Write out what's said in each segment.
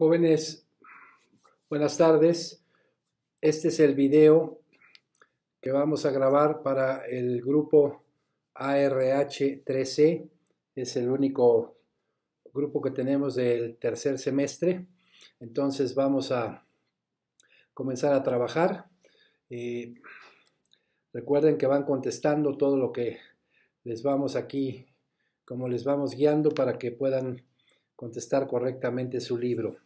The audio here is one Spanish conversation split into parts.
Jóvenes, buenas tardes. Este es el video que vamos a grabar para el grupo arh 13 c Es el único grupo que tenemos del tercer semestre. Entonces vamos a comenzar a trabajar. Eh, recuerden que van contestando todo lo que les vamos aquí, como les vamos guiando para que puedan contestar correctamente su libro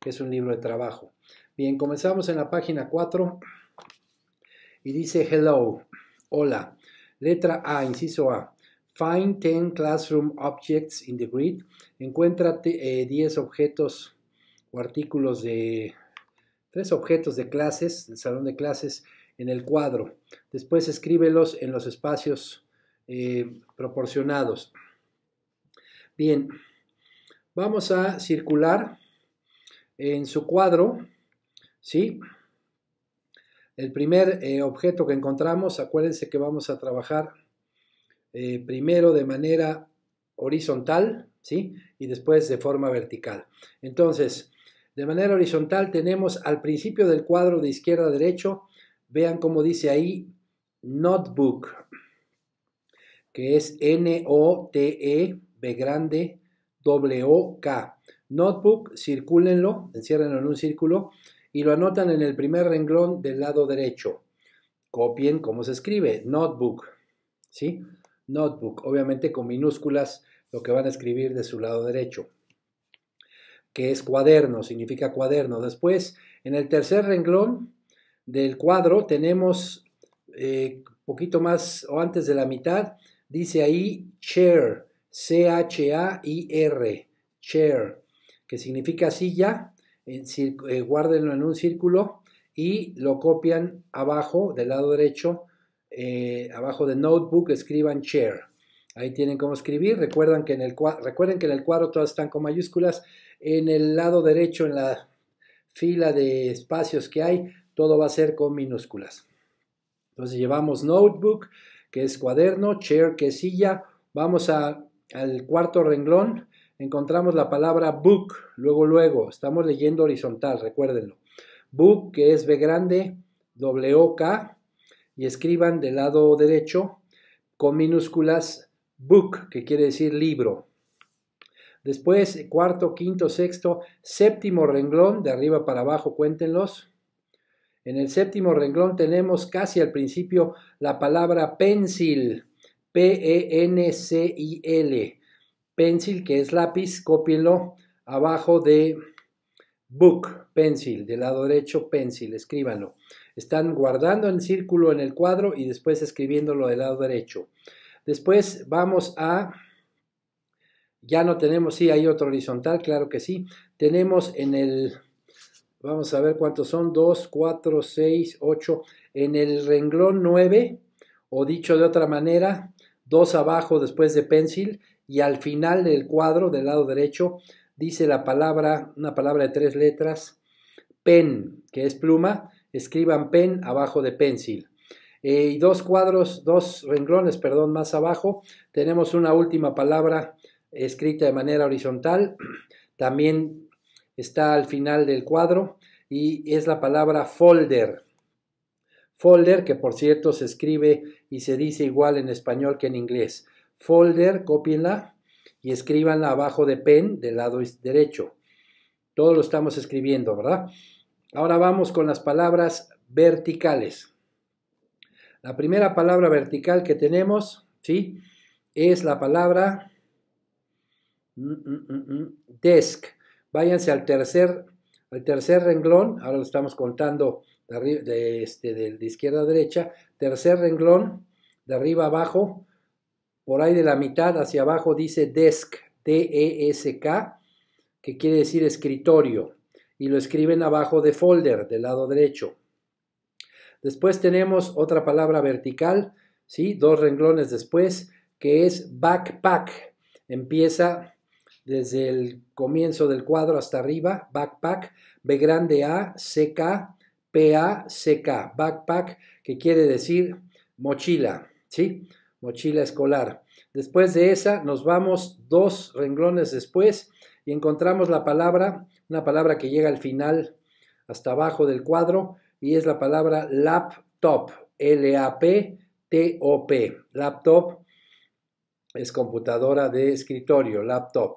que es un libro de trabajo. Bien, comenzamos en la página 4 y dice hello, hola. Letra A, inciso A. Find 10 classroom objects in the grid. Encuéntrate 10 eh, objetos o artículos de tres objetos de clases, del salón de clases, en el cuadro. Después escríbelos en los espacios eh, proporcionados. Bien, vamos a circular en su cuadro, ¿sí? El primer eh, objeto que encontramos, acuérdense que vamos a trabajar eh, primero de manera horizontal, ¿sí? Y después de forma vertical. Entonces, de manera horizontal tenemos al principio del cuadro de izquierda a derecho, vean cómo dice ahí notebook, que es N-O-T-E, B grande, W-K. Notebook, circúlenlo, enciérrenlo en un círculo y lo anotan en el primer renglón del lado derecho. Copien cómo se escribe, notebook, ¿sí? Notebook, obviamente con minúsculas lo que van a escribir de su lado derecho, que es cuaderno, significa cuaderno. Después, en el tercer renglón del cuadro tenemos eh, poquito más o antes de la mitad, dice ahí chair, C-H-A-I-R, chair que significa silla, en, eh, guárdenlo en un círculo y lo copian abajo del lado derecho, eh, abajo de notebook, escriban chair. Ahí tienen cómo escribir. Recuerdan que en el recuerden que en el cuadro todas están con mayúsculas. En el lado derecho, en la fila de espacios que hay, todo va a ser con minúsculas. Entonces llevamos notebook, que es cuaderno, chair, que es silla. Vamos al cuarto renglón encontramos la palabra book, luego, luego, estamos leyendo horizontal, recuérdenlo. Book, que es B grande, w O, K, y escriban del lado derecho con minúsculas book, que quiere decir libro. Después, cuarto, quinto, sexto, séptimo renglón, de arriba para abajo, cuéntenlos. En el séptimo renglón tenemos casi al principio la palabra pencil, P-E-N-C-I-L pencil, que es lápiz, cópienlo abajo de book, pencil, del lado derecho, pencil, escríbanlo. Están guardando el círculo en el cuadro y después escribiéndolo del lado derecho. Después vamos a, ya no tenemos, sí, hay otro horizontal, claro que sí. Tenemos en el, vamos a ver cuántos son, 2, 4, 6, 8, en el renglón 9, o dicho de otra manera, dos abajo después de pencil, y al final del cuadro, del lado derecho, dice la palabra, una palabra de tres letras, pen, que es pluma, escriban pen abajo de pencil. Eh, y dos cuadros, dos renglones, perdón, más abajo, tenemos una última palabra escrita de manera horizontal, también está al final del cuadro y es la palabra folder. Folder, que por cierto se escribe y se dice igual en español que en inglés folder, cópienla y escríbanla abajo de pen del lado derecho. Todo lo estamos escribiendo, ¿verdad? Ahora vamos con las palabras verticales. La primera palabra vertical que tenemos, ¿sí? Es la palabra mm, mm, mm, desk. Váyanse al tercer, al tercer renglón, ahora lo estamos contando de, este, izquierda a derecha, tercer renglón, de arriba abajo, por ahí de la mitad hacia abajo dice desk, D-E-S-K, que quiere decir escritorio, y lo escriben abajo de folder, del lado derecho. Después tenemos otra palabra vertical, ¿sí? dos renglones después, que es backpack. Empieza desde el comienzo del cuadro hasta arriba, backpack, B grande A, c p a c k backpack, que quiere decir mochila, ¿sí? mochila escolar. Después de esa nos vamos dos renglones después y encontramos la palabra, una palabra que llega al final, hasta abajo del cuadro, y es la palabra laptop, L-A-P-T-O-P. Laptop es computadora de escritorio, laptop.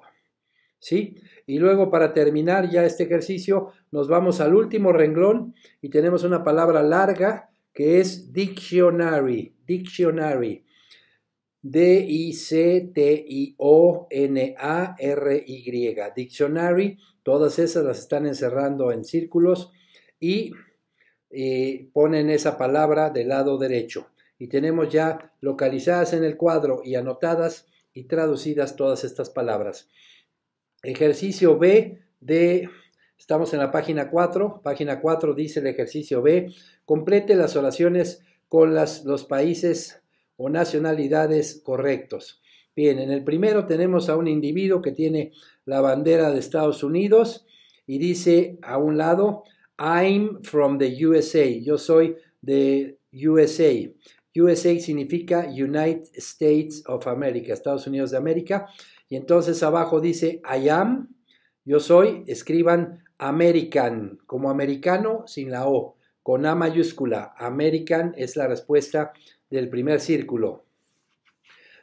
¿Sí? Y luego para terminar ya este ejercicio, nos vamos al último renglón y tenemos una palabra larga que es dictionary, dictionary. D-I-C-T-I-O-N-A-R-Y, Dictionary, todas esas las están encerrando en círculos y eh, ponen esa palabra del lado derecho. Y tenemos ya localizadas en el cuadro y anotadas y traducidas todas estas palabras. Ejercicio B de Estamos en la página 4. Página 4 dice el ejercicio B. Complete las oraciones con las, los países o nacionalidades correctos. Bien, en el primero tenemos a un individuo que tiene la bandera de Estados Unidos y dice a un lado, I'm from the USA, yo soy de USA. USA significa United States of America, Estados Unidos de América. Y entonces abajo dice I am, yo soy, escriban American, como americano sin la O, con A mayúscula. American es la respuesta del primer círculo.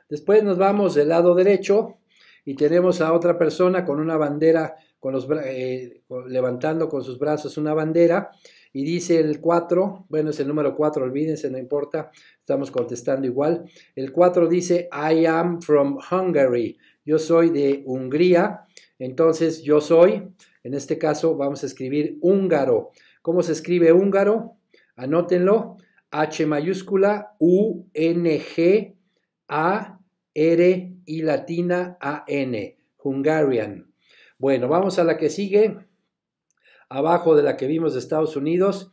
Después nos vamos del lado derecho y tenemos a otra persona con una bandera, con los, eh, levantando con sus brazos una bandera. Y dice el 4, bueno, es el número 4, olvídense, no importa, estamos contestando igual. El 4 dice, I am from Hungary, yo soy de Hungría, entonces yo soy, en este caso vamos a escribir húngaro. ¿Cómo se escribe húngaro? Anótenlo, H mayúscula, U, N, G, A, R y latina A, N. Hungarian. Bueno, vamos a la que sigue. Abajo de la que vimos de Estados Unidos.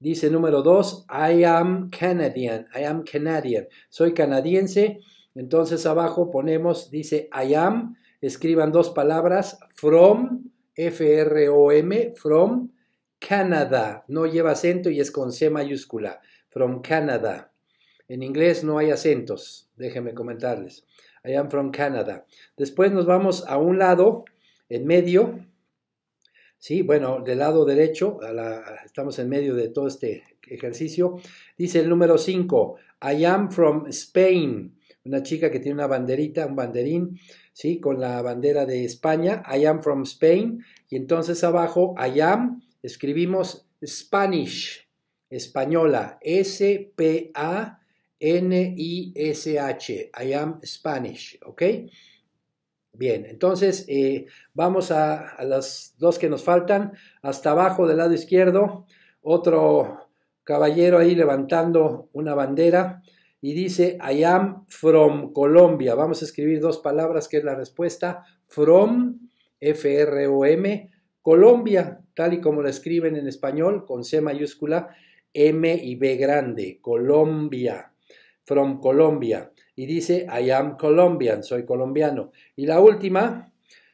Dice número 2, I am Canadian. I am Canadian. Soy canadiense. Entonces abajo ponemos, dice I am. Escriban dos palabras. From, F-R-O-M, from Canada. No lleva acento y es con C mayúscula from Canada. En inglés no hay acentos, déjenme comentarles. I am from Canada. Después nos vamos a un lado, en medio. Sí, bueno, del lado derecho, la, estamos en medio de todo este ejercicio. Dice el número 5, I am from Spain. Una chica que tiene una banderita, un banderín, ¿sí? Con la bandera de España. I am from Spain. Y entonces abajo, I am, escribimos Spanish española, S-P-A-N-I-S-H, I am Spanish, ¿ok? Bien, entonces eh, vamos a, a, las dos que nos faltan. Hasta abajo del lado izquierdo, otro caballero ahí levantando una bandera y dice, I am from Colombia. Vamos a escribir dos palabras que es la respuesta. From, F-R-O-M, Colombia, tal y como la escriben en español, con C mayúscula, M y B grande, Colombia, from Colombia. Y dice, I am Colombian, soy colombiano. Y la última,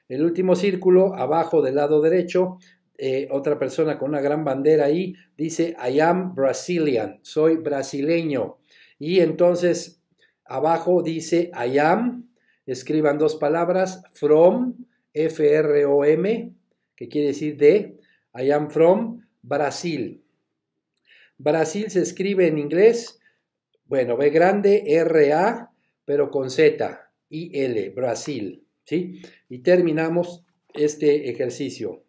el último círculo, abajo del lado derecho, eh, otra persona con una gran bandera ahí, dice, I am Brazilian, soy brasileño. Y entonces abajo dice, I am, escriban dos palabras, from, F-R-O-M, que quiere decir de, I am from Brasil. Brasil se escribe en inglés, bueno, B grande, R-A, pero con Z, I-L, Brasil, ¿sí? Y terminamos este ejercicio.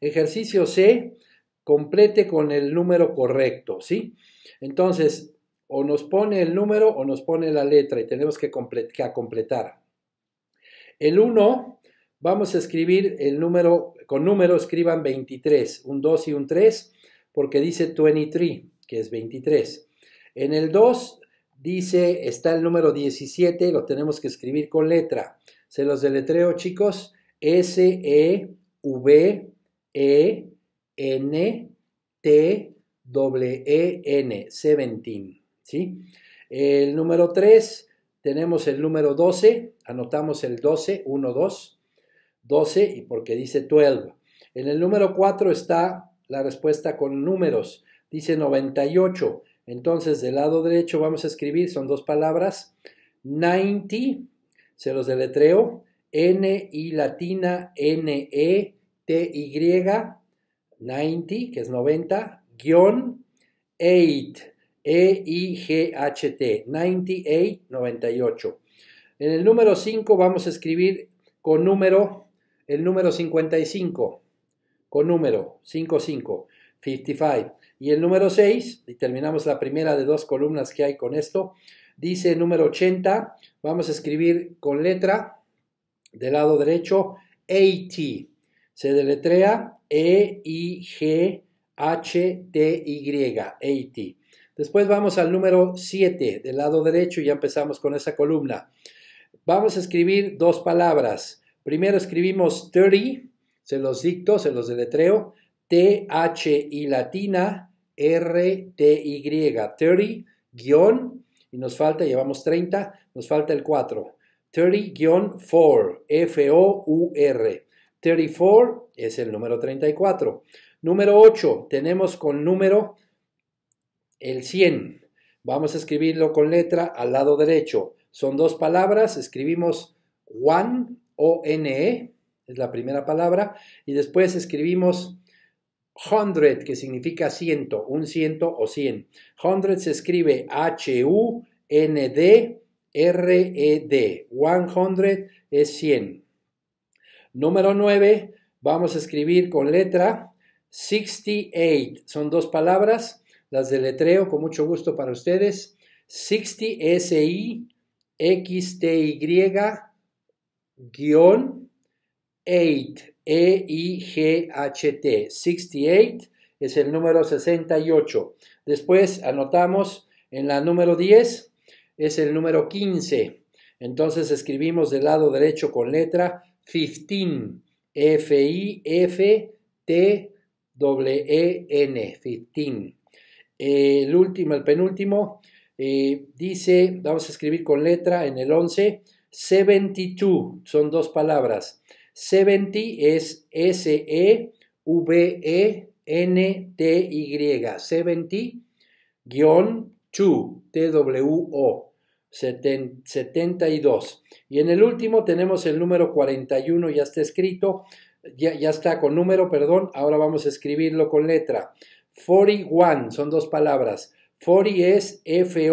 Ejercicio C, complete con el número correcto, ¿sí? Entonces, o nos pone el número o nos pone la letra y tenemos que, completar. El 1, vamos a escribir el número, con número escriban 23, un 2 y un 3 porque dice 23, que es 23. En el 2 dice, está el número 17, lo tenemos que escribir con letra. Se los deletreo, chicos. S, E, V, E, N, T, W, E, N, 17, El número 3, tenemos el número 12, anotamos el 12, 1, 2, 12, y porque dice 12. En el número 4 está la respuesta con números. Dice 98. Entonces, del lado derecho vamos a escribir, son dos palabras, 90, se los deletreo, N I latina N E T Y 90, que es 90, guión 8, E I G H T, 98, 98. En el número 5 vamos a escribir con número el número 55 con número 55, 55. Y el número 6, y terminamos la primera de dos columnas que hay con esto, dice número 80, vamos a escribir con letra del lado derecho, AT. Se deletrea E-I-G-H-T-Y, AT. Después vamos al número 7 del lado derecho y ya empezamos con esa columna. Vamos a escribir dos palabras. Primero escribimos 30 se los dicto, se los deletreo. T-H i latina R-T-Y. 30 guión, y nos falta, llevamos 30, nos falta el 4. 30-4, F-O-U-R. 34 es el número 34. Número 8, tenemos con número el 100. Vamos a escribirlo con letra al lado derecho. Son dos palabras, escribimos one, O-N-E, es la primera palabra, y después escribimos hundred, que significa ciento, un ciento o cien. Hundred se escribe H-U-N-D-R-E-D. E One hundred es cien. Número 9, vamos a escribir con letra 68. Son dos palabras, las deletreo, letreo, con mucho gusto para ustedes. 60 S-I-X-T-Y guión e-I-G-H-T, 68 es el número 68. Después anotamos en la número 10, es el número 15. Entonces escribimos del lado derecho con letra 15, F-I-F-T-W-E-N, 15. el último, el penúltimo, eh, dice, vamos a escribir con letra en el 11, 72, son dos palabras. 70 es e e S-E-V-E-N-T-Y. 70-2, T-W-O, 72. Y en el último tenemos el número 41, ya está escrito, ya, está con número, perdón, ahora vamos a escribirlo con letra. 41, son dos palabras. 40 es F-O-R-T-Y,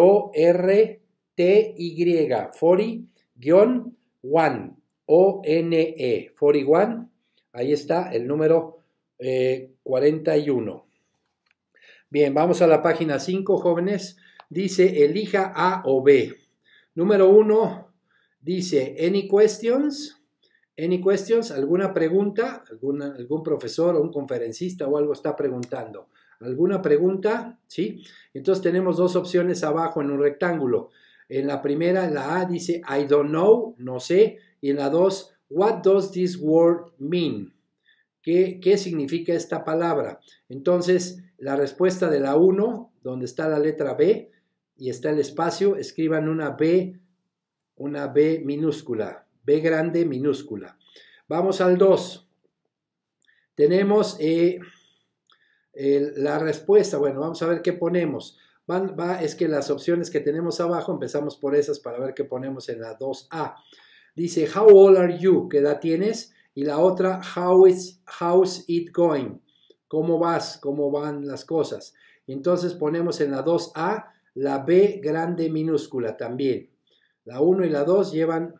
40-1. E, ONE 41. Ahí está el número 41. Eh, Bien, vamos a la página 5, jóvenes. Dice, elija A o B. Número 1 dice, any questions? Any questions? ¿Alguna pregunta? ¿Algún profesor o un conferencista o algo está preguntando? ¿Alguna pregunta? ¿Sí? Entonces tenemos dos opciones abajo en un rectángulo. En la primera, la A, dice I don't know, no sé. Y en la 2, What does this word mean? ¿Qué, significa esta palabra? Entonces, la respuesta de la 1, donde está la letra B y está el espacio, escriban una B, una B minúscula, B grande minúscula. Vamos al 2. Tenemos eh, la respuesta, bueno, vamos a ver qué ponemos. va, es que las opciones que tenemos abajo, empezamos por esas para ver qué ponemos en la 2A. Dice, How old are you? ¿Qué edad tienes? Y la otra, How is how's it going? ¿Cómo vas? ¿Cómo van las cosas? Entonces ponemos en la 2A la B grande minúscula también. La 1 y la 2 llevan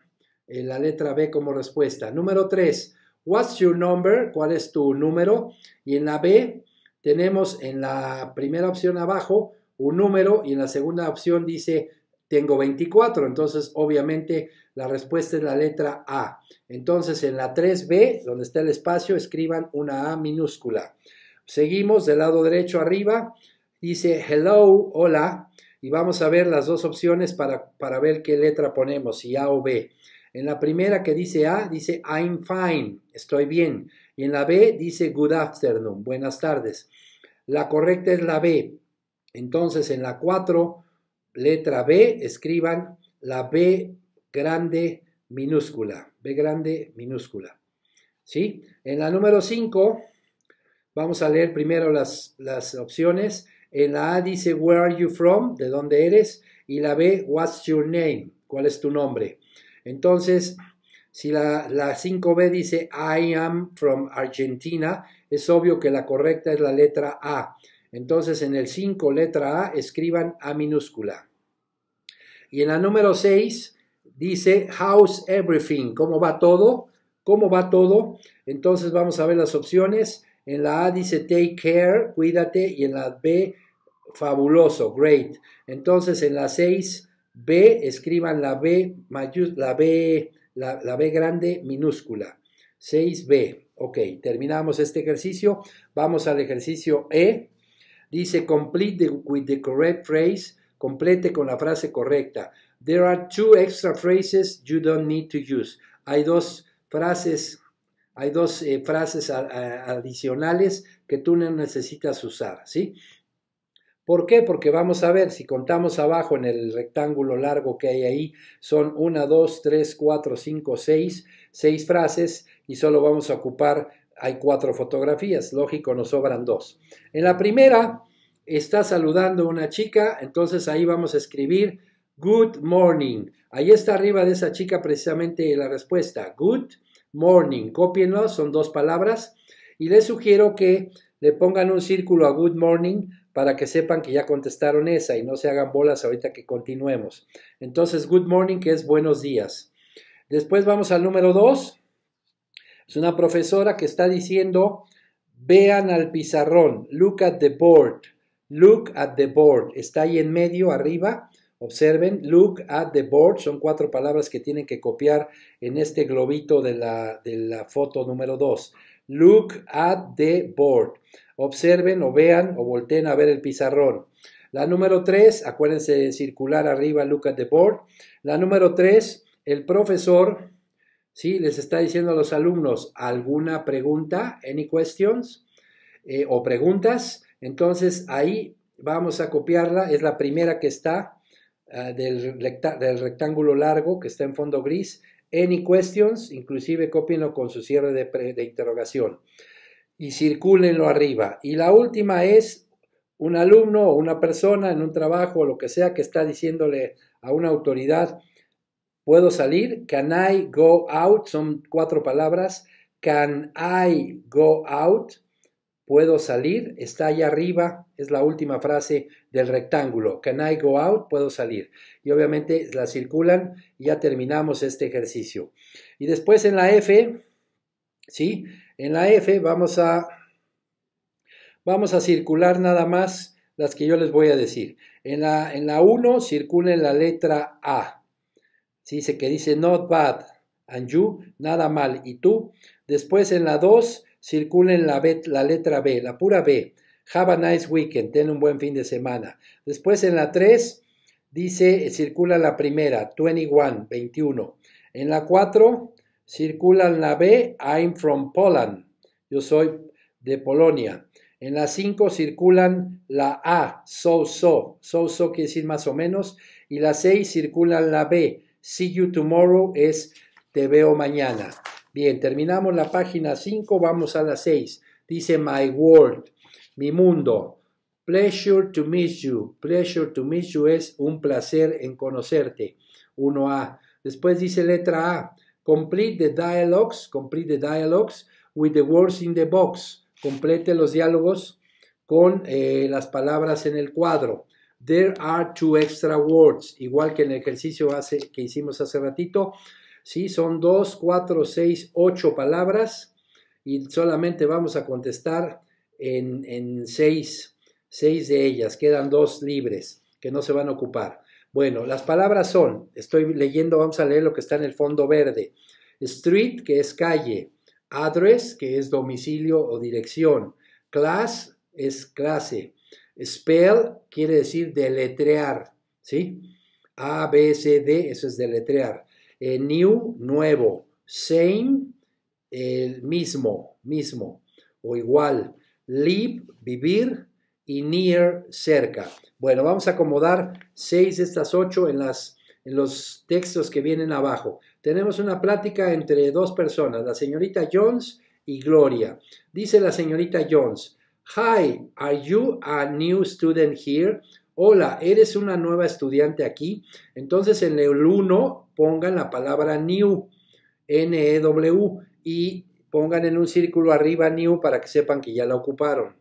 eh, la letra B como respuesta. Número 3, What's your number? ¿Cuál es tu número? Y en la B tenemos en la primera opción abajo un número y en la segunda opción dice tengo 24. Entonces, obviamente, la respuesta es la letra A. Entonces, en la 3B, donde está el espacio, escriban una A minúscula. Seguimos del lado derecho arriba. Dice hello, hola. Y vamos a ver las dos opciones para, para ver qué letra ponemos, si A o B. En la primera que dice A, dice I'm fine, estoy bien. Y en la B dice good afternoon, buenas tardes. La correcta es la B. Entonces en la 4 Letra B, escriban la B grande minúscula. B grande minúscula. ¿Sí? En la número 5, vamos a leer primero las, opciones. En la A dice, Where are you from? ¿De dónde eres? Y la B, What's your name? ¿Cuál es tu nombre? Entonces, si la, 5B dice I am from Argentina, es obvio que la correcta es la letra A. Entonces en el 5, letra A, escriban A minúscula. Y en la número 6 dice how's everything, cómo va todo, cómo va todo. Entonces vamos a ver las opciones. En la A dice take care, cuídate, y en la B fabuloso, great. Entonces en la 6 B escriban la B la B la, B grande minúscula. 6B. Ok, terminamos este ejercicio. Vamos al ejercicio E. Dice complete with the correct phrase Complete con la frase correcta. There are two extra phrases you don't need to use. Hay dos frases, hay dos eh, frases adicionales que tú no necesitas usar, ¿sí? ¿Por qué? Porque vamos a ver, si contamos abajo en el rectángulo largo que hay ahí, son una, dos, tres, cuatro, cinco, seis. Seis frases y solo vamos a ocupar, hay cuatro fotografías, lógico, nos sobran dos. En la primera, está saludando una chica, entonces ahí vamos a escribir good morning. Ahí está arriba de esa chica precisamente la respuesta, good morning. Cópienlo, son dos palabras. Y les sugiero que le pongan un círculo a good morning para que sepan que ya contestaron esa y no se hagan bolas ahorita que continuemos. Entonces, good morning, que es buenos días. Después vamos al número dos. Es una profesora que está diciendo, vean al pizarrón, look at the board. Look at the board. Está ahí en medio, arriba. Observen, look at the board. Son cuatro palabras que tienen que copiar en este globito de la, foto número dos. Look at the board. Observen o vean o volteen a ver el pizarrón. La número tres. acuérdense de circular arriba, look at the board. La número tres. el profesor, ¿sí? Les está diciendo a los alumnos, ¿alguna pregunta? ¿Any questions? Eh, o preguntas. Entonces ahí vamos a copiarla, es la primera que está ah, del, rectángulo largo que está en fondo gris. Any questions, inclusive cópienlo con su cierre de, interrogación y circúlenlo arriba. Y la última es un alumno o una persona en un trabajo o lo que sea que está diciéndole a una autoridad, puedo salir, can I go out, son cuatro palabras, can I go out, puedo salir, está allá arriba, es la última frase del rectángulo. Can I go out? Puedo salir. Y obviamente la circulan y ya terminamos este ejercicio. Y después en la F, ¿sí? En la F vamos a, vamos a circular nada más las que yo les voy a decir. En la, en la 1 circulen la letra A. ¿sí? que dice not bad and you, nada mal, y tú. Después en la 2 circula la, B, la letra B, la pura B. Have a nice weekend, ten un buen fin de semana. Después en la 3 dice, circula la primera, 21, 21. En la 4 circulan la B, I'm from Poland, yo soy de Polonia. En la 5 circulan la A, so so, so so quiere decir más o menos, y la 6 circulan la B, see you tomorrow es te veo mañana. Bien, terminamos la página 5, vamos a la 6. Dice My World, mi mundo. Pleasure to meet you. Pleasure to meet you es un placer en conocerte. 1A. Después dice letra A. Complete the dialogues, complete the dialogues with the words in the box. Complete los diálogos con eh, las palabras en el cuadro. There are two extra words, igual que en el ejercicio hace, que hicimos hace ratito. ¿sí? Son dos, cuatro, seis, ocho palabras y solamente vamos a contestar en, seis, seis de ellas. Quedan dos libres que no se van a ocupar. Bueno, las palabras son, estoy leyendo, vamos a leer lo que está en el fondo verde. Street, que es calle. Address, que es domicilio o dirección. Class es clase. Spell quiere decir deletrear, ¿sí? A, B, C, D, eso es deletrear. Eh, new, nuevo, same, el mismo, mismo o igual, live, vivir y near, cerca. Bueno, vamos a acomodar seis de estas ocho en, las, en los textos que vienen abajo. Tenemos una plática entre dos personas, la señorita Jones y Gloria. Dice la señorita Jones, Hi, are you a new student here? Hola, ¿eres una nueva estudiante aquí? Entonces en el uno pongan la palabra new, N-E-W, y pongan en un círculo arriba new para que sepan que ya la ocuparon.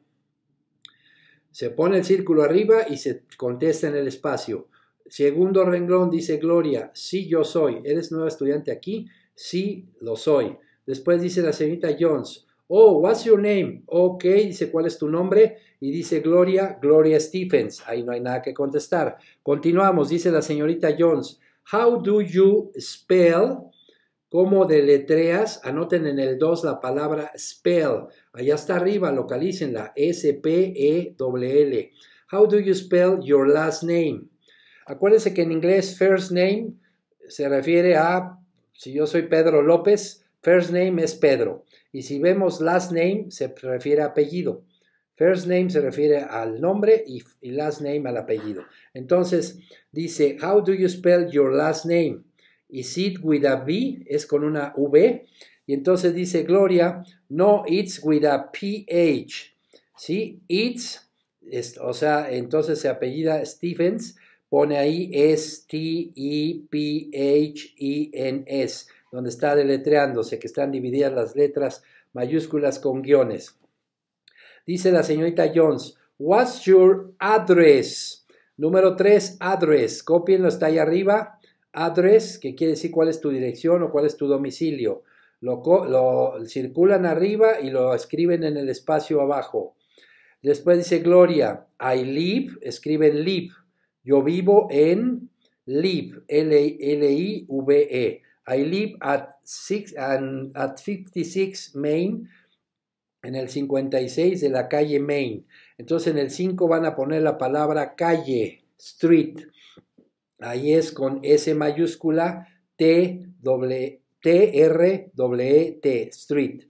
Se pone el círculo arriba y se contesta en el espacio. Segundo renglón dice Gloria, sí yo soy. ¿Eres nueva estudiante aquí? Sí, lo soy. Después dice la señorita Jones, oh, what's your name? Ok, dice cuál es tu nombre. Y dice Gloria, Gloria Stephens. Ahí no hay nada que contestar. Continuamos, dice la señorita Jones, How do you spell? ¿Cómo deletreas? Anoten en el 2 la palabra spell. Allá está arriba, localícenla. S-P-E-L-L. -L. How do you spell your last name? Acuérdense que en inglés first name se refiere a, si yo soy Pedro López, first name es Pedro. Y si vemos last name, se refiere a apellido. First name se refiere al nombre y, last name al apellido. Entonces dice, how do you spell your last name? Is it with a V? Es con una V. Y entonces dice Gloria, no, it's with a PH. ¿Sí? It's, o sea, entonces se apellida Stephens, pone ahí S-T-E-P-H-E-N-S, donde está deletreándose, que están divididas las letras mayúsculas con guiones. Dice la señorita Jones, What's your address? Número 3, address. Copienlo, está ahí arriba. Address, que quiere decir cuál es tu dirección o cuál es tu domicilio. Lo, lo circulan arriba y lo escriben en el espacio abajo. Después dice Gloria, I live, escriben live. Yo vivo en live, L-I-V-E. I live at, at 56 Main en el 56 de la calle Main. Entonces en el 5 van a poner la palabra calle, street. Ahí es con S mayúscula, T, T, R, e, T, street.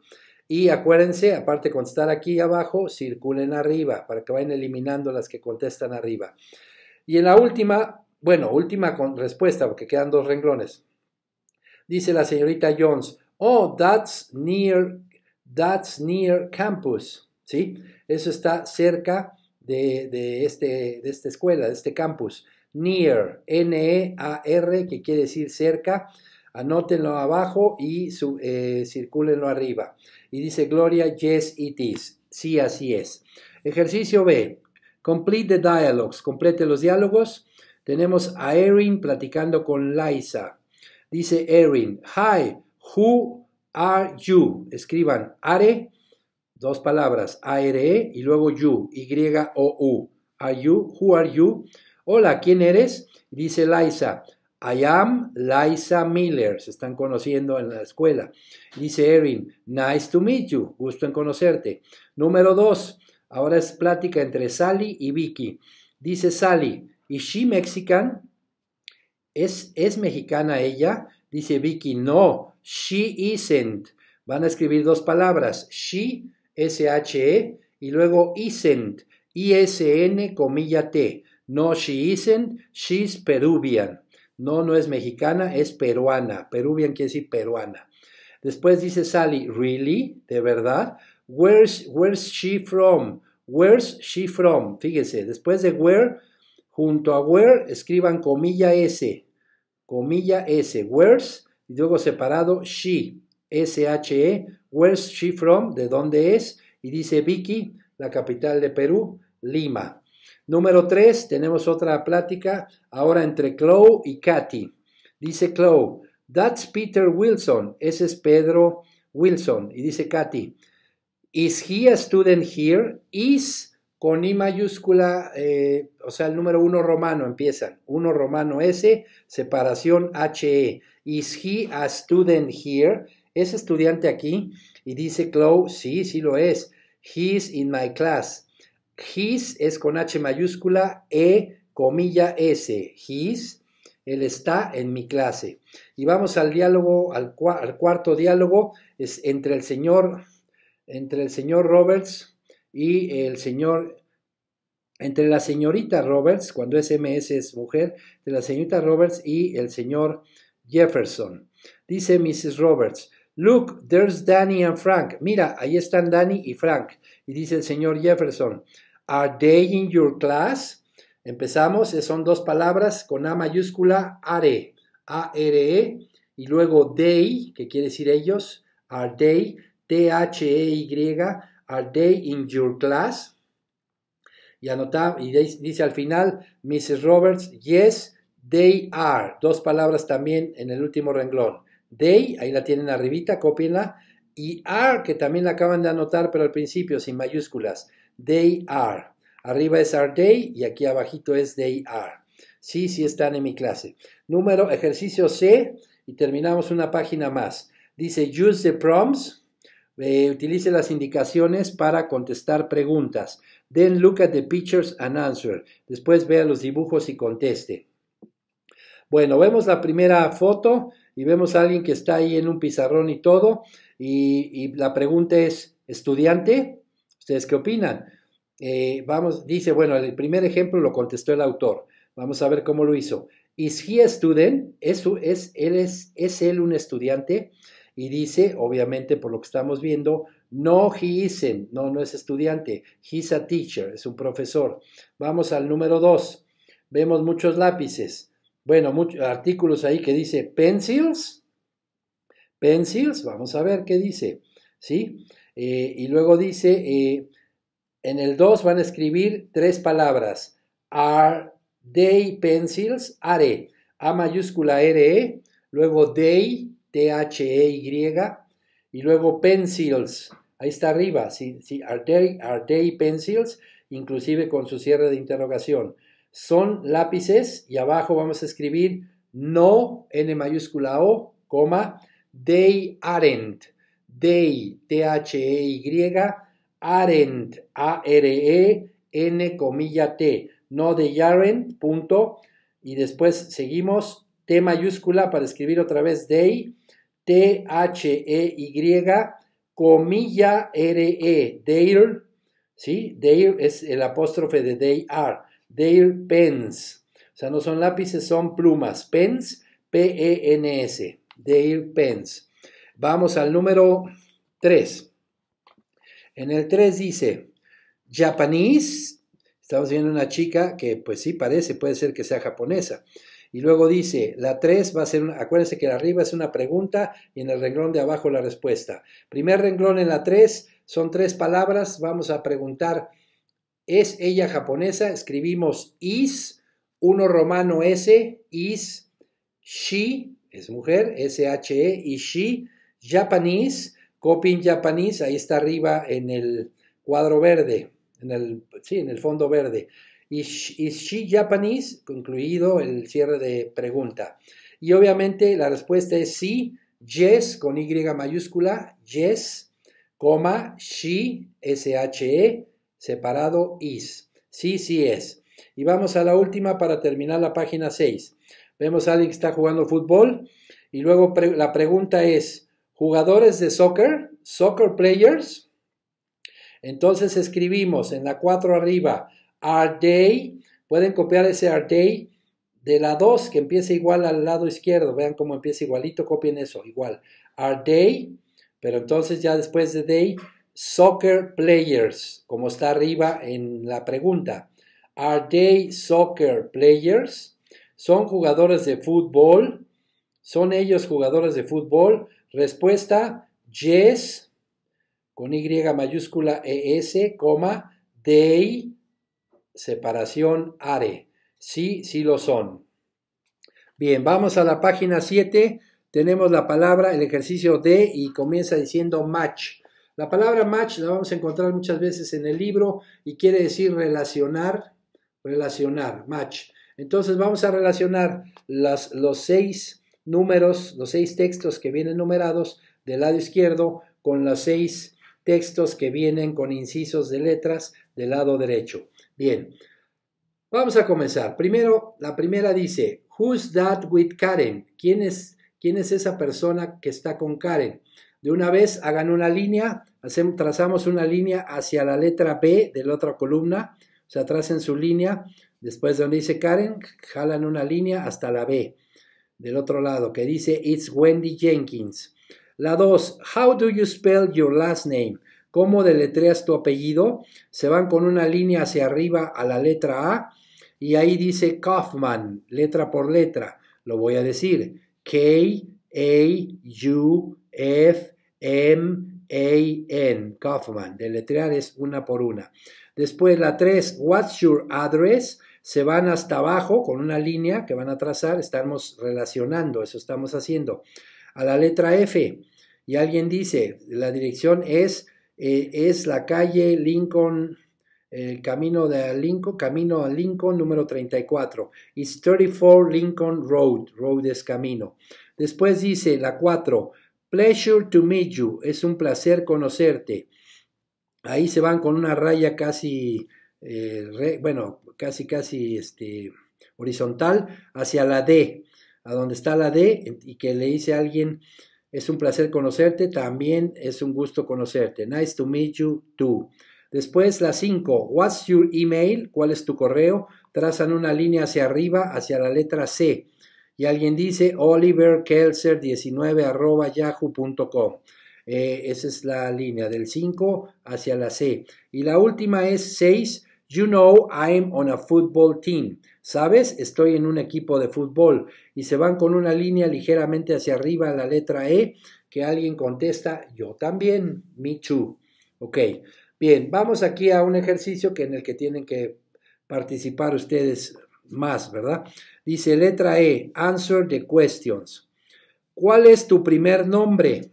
Y acuérdense, aparte de estar aquí abajo, circulen arriba para que vayan eliminando las que contestan arriba. Y en la última, bueno, última respuesta, porque quedan dos renglones. Dice la señorita Jones, oh, that's near That's near campus, ¿sí? Eso está cerca de, este, de esta escuela, de este campus. Near, N-E-A-R, que quiere decir cerca. Anótenlo abajo y eh, circúlenlo arriba. Y dice Gloria, yes, it is. Sí, así es. Ejercicio B. Complete the dialogues. Complete los diálogos. Tenemos a Erin platicando con Liza. Dice Erin, hi, who are you. Escriban are, dos palabras, ARE y luego you, Y-O-U. Are you, who are you? Hola, ¿quién eres? Dice Liza. I am Liza Miller. Se están conociendo en la escuela. Dice Erin, nice to meet you. Gusto en conocerte. Número dos. Ahora es plática entre Sally y Vicky. Dice Sally, ¿is she Mexican? ¿Es, ¿Es mexicana ella? Dice Vicky, no, she isn't. Van a escribir dos palabras, she, S-H-E, y luego isn't, I-S-N, comilla T. No, she isn't, she's Peruvian. No, no es mexicana, es peruana. Peruvian quiere decir peruana. Después dice Sally, really, de verdad. Where's, where's she from? Where's she from? Fíjese, después de where, junto a where, escriban comilla S comilla S, where's, y luego separado she, S-H-E, where's she from, de dónde es, y dice Vicky, la capital de Perú, Lima. Número 3, tenemos otra plática ahora entre Chloe y Katy. Dice Chloe, that's Peter Wilson, ese es Pedro Wilson. Y dice Katy, is he a student here? Is con I mayúscula, eh, o sea, el número 1 romano empiezan. 1 romano S, separación HE. Is he a student here? ¿Es estudiante aquí? Y dice Chloe, sí, sí lo es. He's in my class. His es con H mayúscula, E, comilla S. His, él está en mi clase. Y vamos al diálogo, al, al cuarto diálogo, es entre el señor, entre el señor Roberts y el señor, entre la señorita Roberts, cuando es MS es mujer, entre la señorita Roberts y el señor Jefferson. Dice Mrs. Roberts, Look, there's Danny and Frank. Mira, ahí están Danny y Frank. Y dice el señor Jefferson, Are they in your class? Empezamos, son dos palabras con A mayúscula, are, A-R-E, y luego they, que quiere decir ellos, are they, T-H-E-Y, Are they in your class? Y, anota, y dice al final, Mrs. Roberts, yes, they are. Dos palabras también en el último renglón. They, ahí la tienen arribita, cópienla. Y are, que también la acaban de anotar, pero al principio, sin mayúsculas. They are. Arriba es are they y aquí abajito es they are. Sí, sí están en mi clase. Número, ejercicio C y terminamos una página más. Dice use the prompts. Eh, utilice las indicaciones para contestar preguntas. Then look at the pictures and answer. Después vea los dibujos y conteste. Bueno, vemos la primera foto y vemos a alguien que está ahí en un pizarrón y todo. Y, la pregunta es, ¿estudiante? ¿Ustedes qué opinan? Eh, vamos, dice, bueno, el primer ejemplo lo contestó el autor. Vamos a ver cómo lo hizo. ¿Is he a student? ¿Es, es, él es, ¿Es él un estudiante? Y dice, obviamente por lo que estamos viendo, no, he isn't, no, no es estudiante, he's a teacher, es un profesor. Vamos al número 2, vemos muchos lápices, bueno, muchos artículos ahí que dice pencils, pencils, vamos a ver qué dice, ¿sí? Eh, y luego dice, eh, en el 2 van a escribir tres palabras, are they pencils, are, a mayúscula R-E, luego they, T-H-E-Y, y luego Pencils, ahí está arriba, sí, sí, are they, are they Pencils, inclusive con su cierre de interrogación. Son lápices y abajo vamos a escribir no, N mayúscula O, coma, they aren't, they, T-H-E-Y, aren't, A-R-E, N comilla T, no they aren't, punto, y después seguimos T mayúscula para escribir otra vez they, T-H-E-Y, comilla R-E, Dale, ¿sí? Dale es el apóstrofe de they are, Dale pens. O sea, no son lápices, son plumas. Pens, P-E-N-S, Dale pens. Vamos al número 3. En el 3 dice, Japanese, estamos viendo una chica que pues sí parece, puede ser que sea japonesa. Y luego dice, la 3 va a ser, acuérdense que arriba es una pregunta y en el renglón de abajo la respuesta. Primer renglón en la 3, son tres palabras, vamos a preguntar, ¿es ella japonesa? Escribimos is, uno romano s, is, she, es mujer, S-H-E, y she, Japanese, coping Japanese, ahí está arriba en el cuadro verde, en el, sí, en el fondo verde. Is, she Japanese? Concluido el cierre de pregunta. Y obviamente la respuesta es sí, yes con Y mayúscula, yes, coma, she, S-H-E, separado, is. Sí, sí es. Y vamos a la última para terminar la página 6. Vemos a alguien que está jugando fútbol y luego la pregunta es, ¿jugadores de soccer? ¿Soccer players? Entonces escribimos en la 4 arriba, are they, pueden copiar ese are they de la 2 que empieza igual al lado izquierdo, vean cómo empieza igualito, copien eso, igual, are they, pero entonces ya después de they, soccer players, como está arriba en la pregunta, are they soccer players, son jugadores de fútbol, son ellos jugadores de fútbol, respuesta, yes, con Y mayúscula ES, coma, they separación, are. Sí, sí lo son. Bien, vamos a la página 7. Tenemos la palabra, el ejercicio D y comienza diciendo match. La palabra match la vamos a encontrar muchas veces en el libro y quiere decir relacionar, relacionar, match. Entonces vamos a relacionar los seis números, los seis textos que vienen numerados del lado izquierdo con los seis textos que vienen con incisos de letras del lado derecho. Bien, vamos a comenzar. Primero, la primera dice, Who's that with Karen? ¿Quién es, quién es esa persona que está con Karen? De una vez hagan una línea, hacemos, trazamos una línea hacia la letra B de la otra columna, o sea, tracen su línea, después de donde dice Karen, jalan una línea hasta la B del otro lado, que dice It's Wendy Jenkins. La dos, How do you spell your last name? cómo deletreas tu apellido, se van con una línea hacia arriba a la letra A y ahí dice Kaufman, letra por letra. Lo voy a decir. K, A, U, F, M, A, N. Kaufman. Deletrear es una por una. Después la 3, What's your address? Se van hasta abajo con una línea que van a trazar. Estamos relacionando, eso estamos haciendo. A la letra F. Y alguien dice, la dirección es eh, es la calle Lincoln, el eh, camino de Lincoln, camino a Lincoln número 34. It's 34 Lincoln Road, road es camino. Después dice la 4, pleasure to meet you, es un placer conocerte. Ahí se van con una raya casi, eh, bueno, casi, casi este, horizontal hacia la D, a donde está la D y que le dice a alguien, es un placer conocerte, también es un gusto conocerte. Nice to meet you too. Después la 5, what's your email? ¿Cuál es tu correo? Trazan una línea hacia arriba, hacia la letra C. Y alguien dice oliverkelser19 arroba yahoo.com. Eh, esa es la línea del 5 hacia la C. Y la última es 6, You know I'm on a football team. ¿Sabes? Estoy en un equipo de fútbol. Y se van con una línea ligeramente hacia arriba la letra E, que alguien contesta, yo también, me too. Ok, bien, vamos aquí a un ejercicio que en el que tienen que participar ustedes más, ¿verdad? Dice letra E, answer the questions. ¿Cuál es tu primer nombre?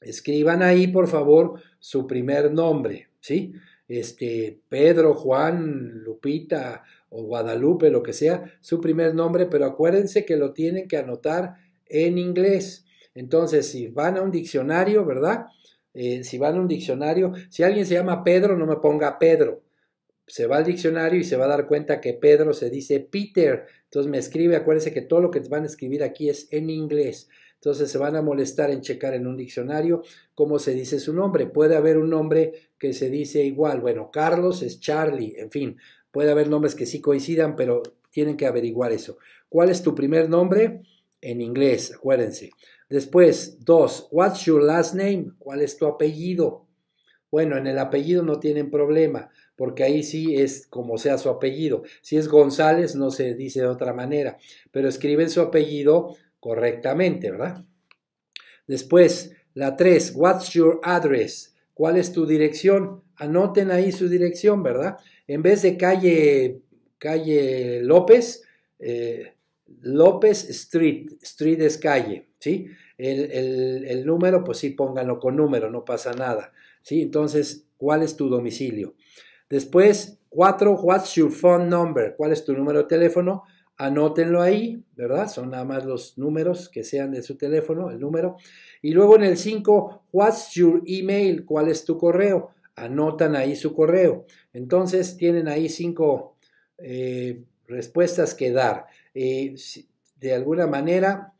Escriban ahí, por favor, su primer nombre, ¿sí? este, Pedro, Juan, Lupita o Guadalupe, lo que sea, su primer nombre, pero acuérdense que lo tienen que anotar en inglés. Entonces, si van a un diccionario, ¿verdad? Eh, si van a un diccionario, si alguien se llama Pedro, no me ponga Pedro. Se va al diccionario y se va a dar cuenta que Pedro se dice Peter. Entonces me escribe, acuérdense que todo lo que van a escribir aquí es en inglés. Entonces se van a molestar en checar en un diccionario cómo se dice su nombre. Puede haber un nombre que se dice igual. Bueno, Carlos es Charlie, en fin. Puede haber nombres que sí coincidan, pero tienen que averiguar eso. ¿Cuál es tu primer nombre? En inglés, acuérdense. Después, dos, what's your last name? ¿Cuál es tu apellido? Bueno, en el apellido no tienen problema, porque ahí sí es como sea su apellido. Si es González, no se dice de otra manera, pero escriben su apellido correctamente, ¿verdad? Después, la 3, what's your address? ¿Cuál es tu dirección? Anoten ahí su dirección, ¿verdad? En vez de calle, calle López, eh, López Street, Street es calle, ¿sí? El, el, el, número, pues sí, pónganlo con número, no pasa nada, ¿sí? Entonces, ¿cuál es tu domicilio? Después, 4, what's your phone number? ¿Cuál es tu número de teléfono? Anótenlo ahí, ¿verdad? Son nada más los números que sean de su teléfono, el número. Y luego en el 5, what's your email? ¿Cuál es tu correo? Anotan ahí su correo. Entonces tienen ahí cinco eh, respuestas que dar. Eh, de alguna manera,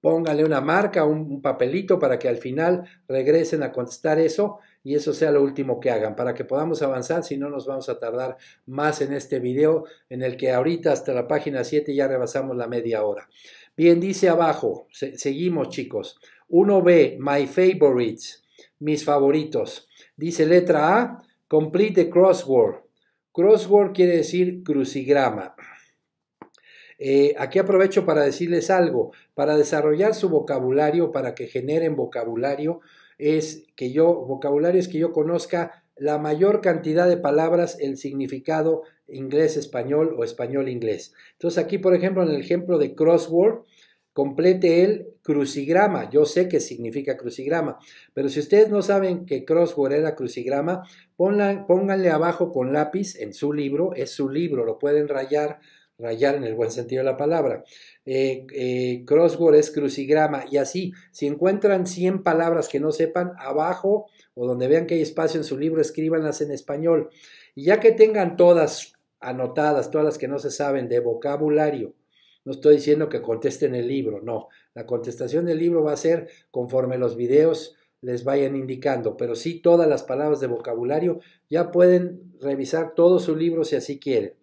póngale una marca, un papelito para que al final regresen a contestar eso y eso sea lo último que hagan para que podamos avanzar, si no nos vamos a tardar más en este video en el que ahorita hasta la página 7 ya rebasamos la media hora. Bien, dice abajo, seguimos chicos. Uno b my favorites, mis favoritos. Dice letra A, complete the crossword. Crossword quiere decir crucigrama. Eh, aquí aprovecho para decirles algo, para desarrollar su vocabulario, para que generen vocabulario, es que yo, vocabulario es que yo conozca la mayor cantidad de palabras, el significado inglés-español o español-inglés. Entonces aquí, por ejemplo, en el ejemplo de crossword, complete el crucigrama. Yo sé que significa crucigrama, pero si ustedes no saben que crossword era crucigrama, pónganle abajo con lápiz en su libro, es su libro, lo pueden rayar rayar en el buen sentido de la palabra. Eh, eh, crossword es crucigrama y así, si encuentran 100 palabras que no sepan, abajo o donde vean que hay espacio en su libro, escríbanlas en español. Y ya que tengan todas anotadas, todas las que no se saben de vocabulario, no estoy diciendo que contesten el libro, no. La contestación del libro va a ser conforme los videos les vayan indicando, pero sí todas las palabras de vocabulario. Ya pueden revisar todo su libro si así quieren.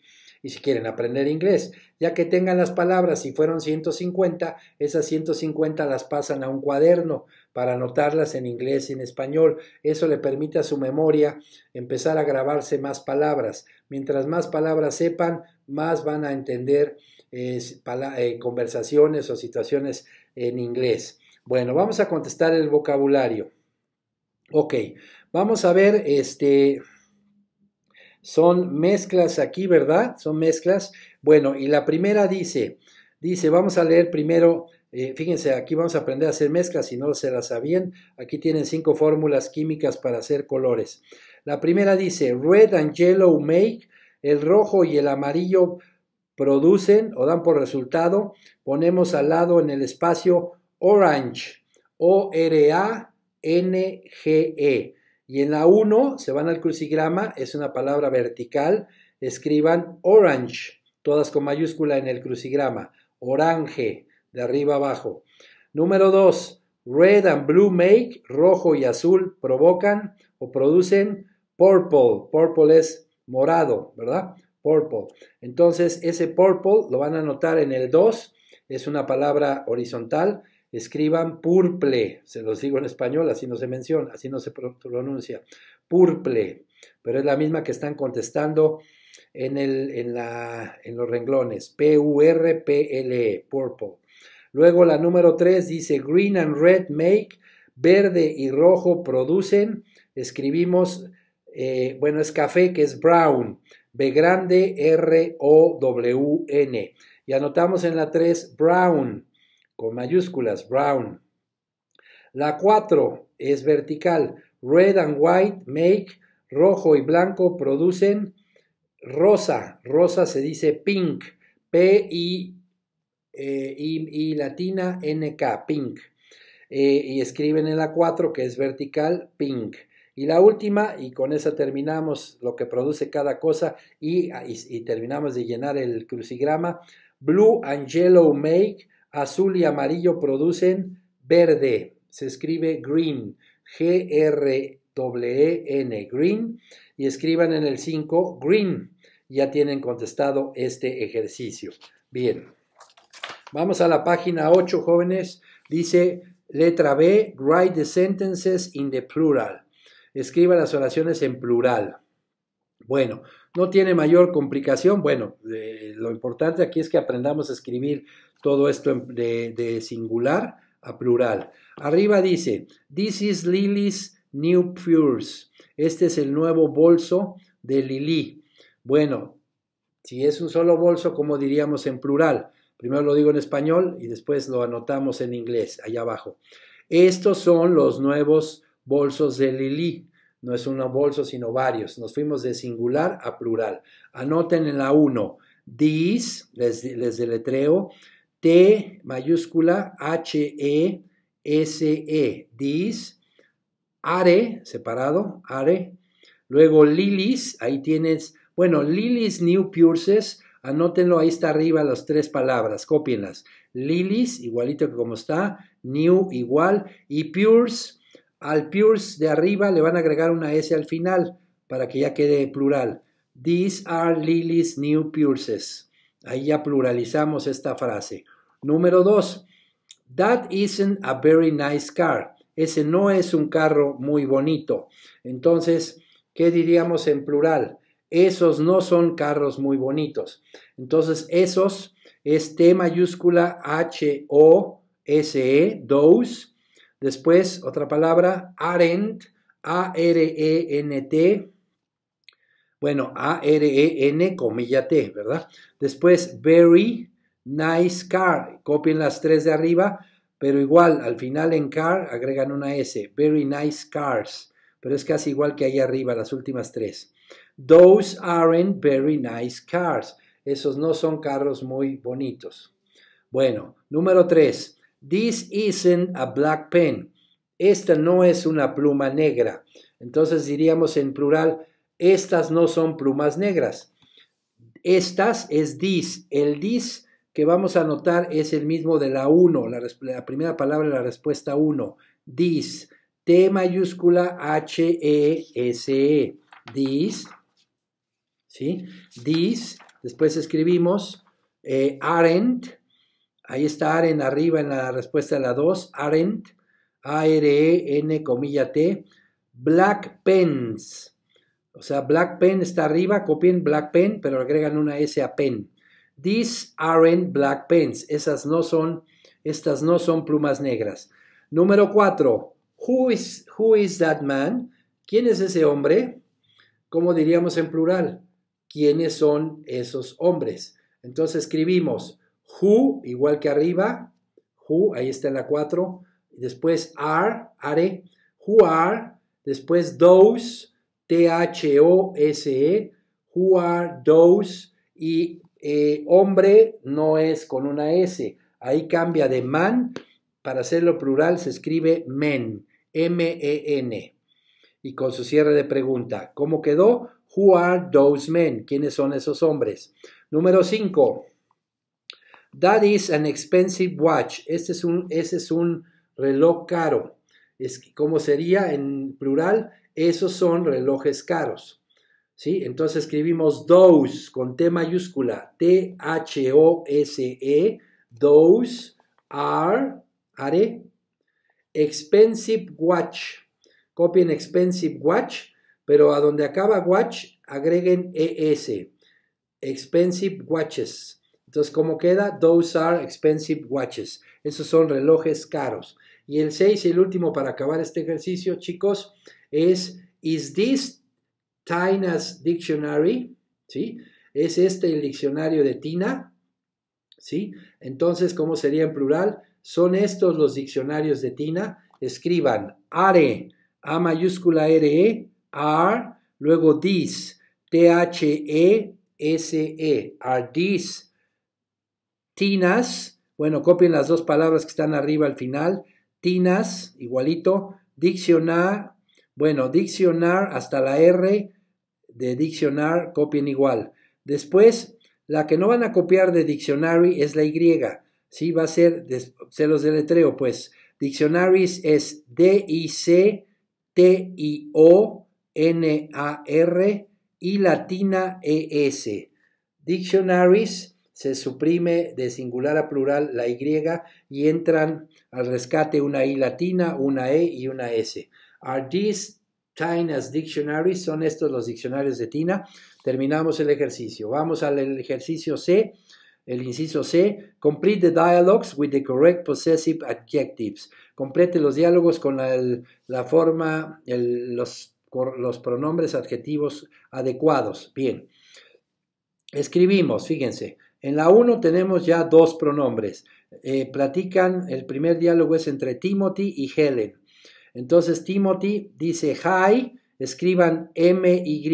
Y si quieren aprender inglés, ya que tengan las palabras, si fueron 150, esas 150 las pasan a un cuaderno para anotarlas en inglés y en español. Eso le permite a su memoria empezar a grabarse más palabras. Mientras más palabras sepan, más van a entender eh, eh, conversaciones o situaciones en inglés. Bueno, vamos a contestar el vocabulario. Ok, vamos a ver este son mezclas aquí, ¿verdad? Son mezclas. Bueno, y la primera dice, dice, vamos a leer primero, eh, fíjense, aquí vamos a aprender a hacer mezclas, si no se las sabían, aquí tienen cinco fórmulas químicas para hacer colores. La primera dice, red and yellow make, el rojo y el amarillo producen o dan por resultado, ponemos al lado en el espacio orange, O-R-A-N-G-E. Y en la 1 se van al crucigrama, es una palabra vertical, escriban orange, todas con mayúscula en el crucigrama, orange, de arriba abajo. Número 2, red and blue make, rojo y azul provocan o producen purple, purple es morado, ¿verdad? Purple. Entonces ese purple lo van a notar en el 2, es una palabra horizontal, Escriban purple, se los digo en español, así no se menciona, así no se pronuncia, purple, pero es la misma que están contestando en, el, la, en los renglones, P-U-R-P-L-E, purple. Luego la número 3 dice green and red make, verde y rojo producen, escribimos, eh, bueno, es café que es brown, B grande R O W N. Y anotamos en la 3 brown, con mayúsculas, brown. La 4 es vertical. Red and white make, rojo y blanco producen rosa. Rosa se dice pink, P y eh, latina NK, pink. Eh, y escriben en la 4 que es vertical, pink. Y la última, y con esa terminamos lo que produce cada cosa y terminamos de llenar el crucigrama, blue and yellow make, azul y amarillo producen verde. Se escribe green, g r e n green. Y escriban en el 5 green. Ya tienen contestado este ejercicio. Bien. Vamos a la página 8, jóvenes. Dice letra B, write the sentences in the plural. Escriba las oraciones en plural. Bueno, no tiene mayor complicación. Bueno, eh, lo importante aquí es que aprendamos a escribir todo esto de, singular a plural. Arriba dice, This is Lily's new purse. Este es el nuevo bolso de Lily. Bueno, si es un solo bolso, ¿cómo diríamos en plural? Primero lo digo en español y después lo anotamos en inglés, allá abajo. Estos son los nuevos bolsos de Lily. No es un bolso, sino varios. Nos fuimos de singular a plural. Anoten en la 1. This, les deletreo, T mayúscula H-E-S-E, this e, are, separado, are. Luego Lilis, ahí tienes, bueno, Lilis New Purses, anótenlo, ahí está arriba las tres palabras, cópienlas. Lilis, igualito que como está, New igual, y Pures, al Pures de arriba le van a agregar una S al final para que ya quede plural. These are Lily's new purses. Ahí ya pluralizamos esta frase. Número dos, that isn't a very nice car. Ese no es un carro muy bonito. Entonces, ¿qué diríamos en plural? Esos no son carros muy bonitos. Entonces, esos es T mayúscula H-O-S-E, those. Después, otra palabra, aren't, A-R-E-N-T. Bueno, A-R-E-N, comilla T, ¿verdad? Después, very, Nice car. Copien las tres de arriba, pero igual al final en car agregan una S. Very nice cars. Pero es casi igual que ahí arriba, las últimas tres. Those aren't very nice cars. Esos no son carros muy bonitos. Bueno, número tres. This isn't a black pen. Esta no es una pluma negra. Entonces diríamos en plural, estas no son plumas negras. Estas es this. El this que vamos a notar es el mismo de la 1, la, primera palabra de la respuesta 1. Dis, T mayúscula H-E-S-E. this, e, ¿sí? Dis, después escribimos eh, aren't, ahí está aren arriba en la respuesta de la 2, aren't, A-R-E-N comilla T, black pens, o sea, black pen está arriba, copien black pen, pero agregan una S a pen, These aren't black pens. Esas no son, estas no son plumas negras. Número cuatro. Who is, who is that man? ¿Quién es ese hombre? ¿Cómo diríamos en plural? ¿Quiénes son esos hombres? Entonces escribimos who, igual que arriba, who, ahí está en la cuatro. después are, are, who are, después those, T-H-O-S-E, who are those, y eh, hombre no es con una S. Ahí cambia de man, para hacerlo plural se escribe men, M-E-N. Y con su cierre de pregunta, ¿cómo quedó? Who are those men? ¿Quiénes son esos hombres? Número 5. That is an expensive watch. Este es un, ese es un reloj caro. Es, ¿Cómo sería en plural? Esos son relojes caros. ¿sí? Entonces escribimos Those con T mayúscula, T-H-O-S-E, e, those are, are, expensive watch. Copien expensive watch, pero a donde acaba watch agreguen ES, expensive watches. Entonces, ¿cómo queda? Those are expensive watches. Esos son relojes caros. Y el 6, el último para acabar este ejercicio, chicos, es, ¿is this Tina's Dictionary, ¿sí? Es este el diccionario de Tina, ¿sí? Entonces, ¿cómo sería en plural? Son estos los diccionarios de Tina. Escriban are, A mayúscula R, e, are, luego DIS, e e, T-H-E-S-E, are Tinas, bueno, copien las dos palabras que están arriba al final, Tinas, igualito, diccionar, bueno, diccionar hasta la R de diccionar copien igual. Después, la que no van a copiar de dictionary es la Y. Sí, va a ser, celos los letreo, pues. Diccionaries es D-I-C-T-I-O-N-A-R y latina E-S. Dictionaries se suprime de singular a plural la Y y entran al rescate una I latina, una E y una S. Are these Son estos los diccionarios de Tina. Terminamos el ejercicio. Vamos al ejercicio C, el inciso C. Complete the dialogues with the correct possessive adjectives. Complete los diálogos con la, forma, los, pronombres adjetivos adecuados. Bien. Escribimos, fíjense. En la 1 tenemos ya dos pronombres. Eh, platican, el primer diálogo es entre Timothy y Helen. Entonces Timothy dice, hi, escriban M-Y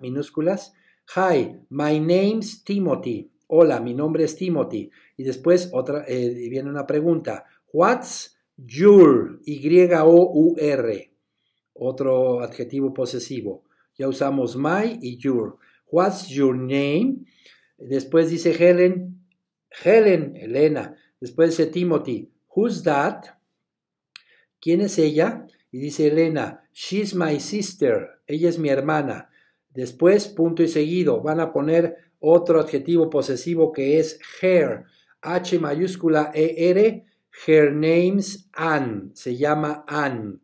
minúsculas. Hi, my name's Timothy. Hola, mi nombre es Timothy. Y después otra, eh, viene una pregunta. What's your? Y-O-U-R. Otro adjetivo posesivo. Ya usamos my y your. What's your name? Después dice Helen. Helen, Elena. Después dice Timothy. Who's that? ¿Quién es ella? Y dice Elena, She's my sister, ella es mi hermana. Después, punto y seguido, van a poner otro adjetivo posesivo que es her, H mayúscula E-R, her name's Anne, se llama Anne.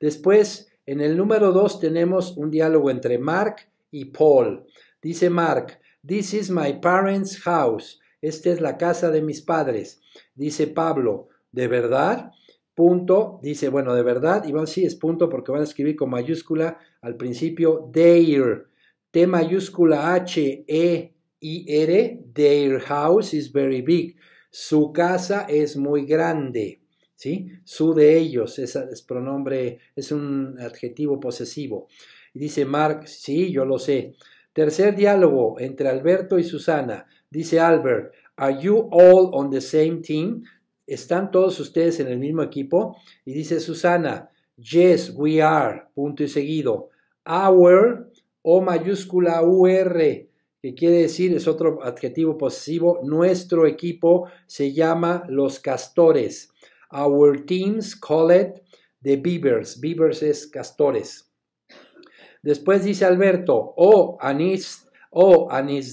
Después, en el número dos tenemos un diálogo entre Mark y Paul. Dice Mark, This is my parents' house. Esta es la casa de mis padres. Dice Pablo, ¿de verdad? punto, dice, bueno, de verdad, Iván sí es punto porque van a escribir con mayúscula al principio their, T mayúscula H, E, I, R, their house is very big, su casa es muy grande, ¿sí? Su de ellos, es, es pronombre, es un adjetivo posesivo. Y dice Mark, sí, yo lo sé. Tercer diálogo entre Alberto y Susana. Dice Albert, ¿Are you all on the same team? están todos ustedes en el mismo equipo. Y dice Susana, yes, we are, punto y seguido. Our, o mayúscula UR, que quiere decir, es otro adjetivo posesivo, nuestro equipo se llama Los Castores. Our teams call it the Beavers. Beavers es castores. Después dice Alberto, oh, Anis, oh,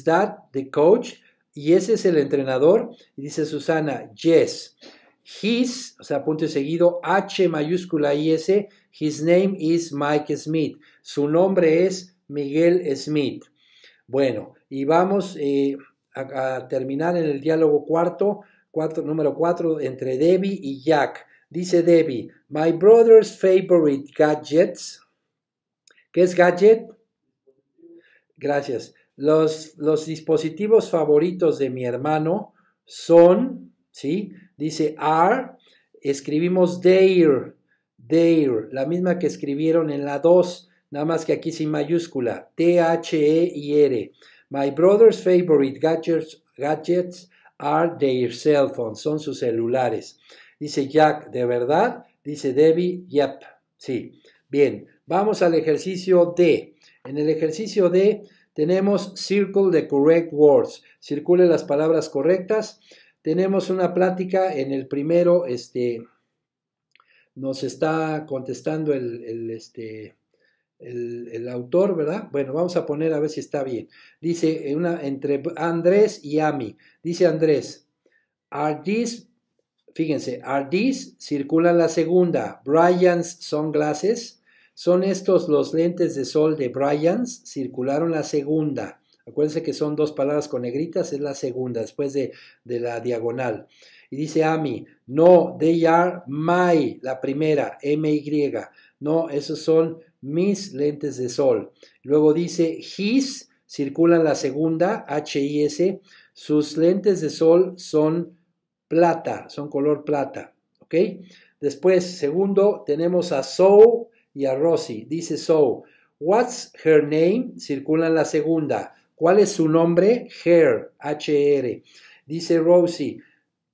that the coach, y ese es el entrenador. dice Susana, yes. His, o sea, punto seguido, H mayúscula y his name is Mike Smith. Su nombre es Miguel Smith. Bueno, y vamos eh, a, terminar en el diálogo cuarto, número cuatro, entre Debbie y Jack. Dice Debbie, my brother's favorite gadgets. ¿Qué es gadget? Gracias. Los, los dispositivos favoritos de mi hermano son, ¿sí? Dice are, escribimos their, their, la misma que escribieron en la 2, nada más que aquí sin mayúscula, T-H-E-I-R. My brother's favorite gadgets, gadgets are their cell phones, son sus celulares. Dice Jack, ¿de verdad? Dice Debbie, yep, sí. Bien, vamos al ejercicio D. En el ejercicio D tenemos Circle the Correct Words, circule las palabras correctas. Tenemos una plática en el primero, este, nos está contestando el, este, el, autor, ¿verdad? Bueno, vamos a poner a ver si está bien. Dice una entre Andrés y Ami. Dice Andrés, are these, fíjense, are these, circula la segunda, Brian's sunglasses. Son estos los lentes de sol de Bryans, circularon la segunda. Acuérdense que son dos palabras con negritas, es la segunda, después de, de la diagonal. Y dice Amy no, they are my, la primera, M-Y. No, esos son mis lentes de sol. Luego dice his, circulan la segunda, H-I-S. Sus lentes de sol son plata, son color plata. ¿Ok? Después, segundo, tenemos a so, y a Rosie. Dice so. What's her name? Circula en la segunda. ¿Cuál es su nombre? Her, H-R. E dice Rosie,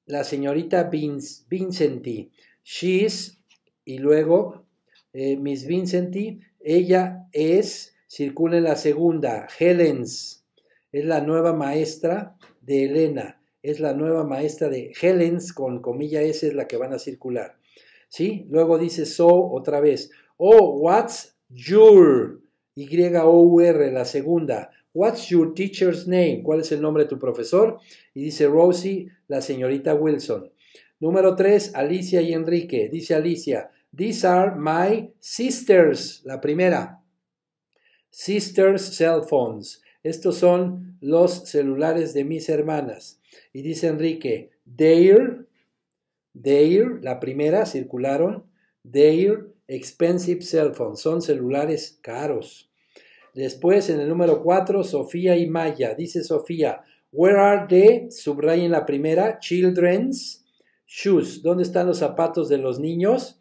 la señorita Vincenti. She's, y luego eh, Miss Vincenti, ella es, circula en la segunda. Helen's, es la nueva maestra de Elena. Es la nueva maestra de Helen's, con comilla S es la que van a circular. ¿Sí? Luego dice so otra vez. Oh, what's your, Y-O-U-R, la segunda. What's your teacher's name? ¿Cuál es el nombre de tu profesor? Y dice Rosie, la señorita Wilson. Número tres, Alicia y Enrique. Dice Alicia, these are my sisters. La primera. Sisters cell phones. Estos son los celulares de mis hermanas. Y dice Enrique, their, their, la primera, circularon, their Expensive Cell Phones, son celulares caros. Después, en el número 4, Sofía y Maya. Dice Sofía, Where are the, subrayen la primera, children's shoes? ¿Dónde están los zapatos de los niños?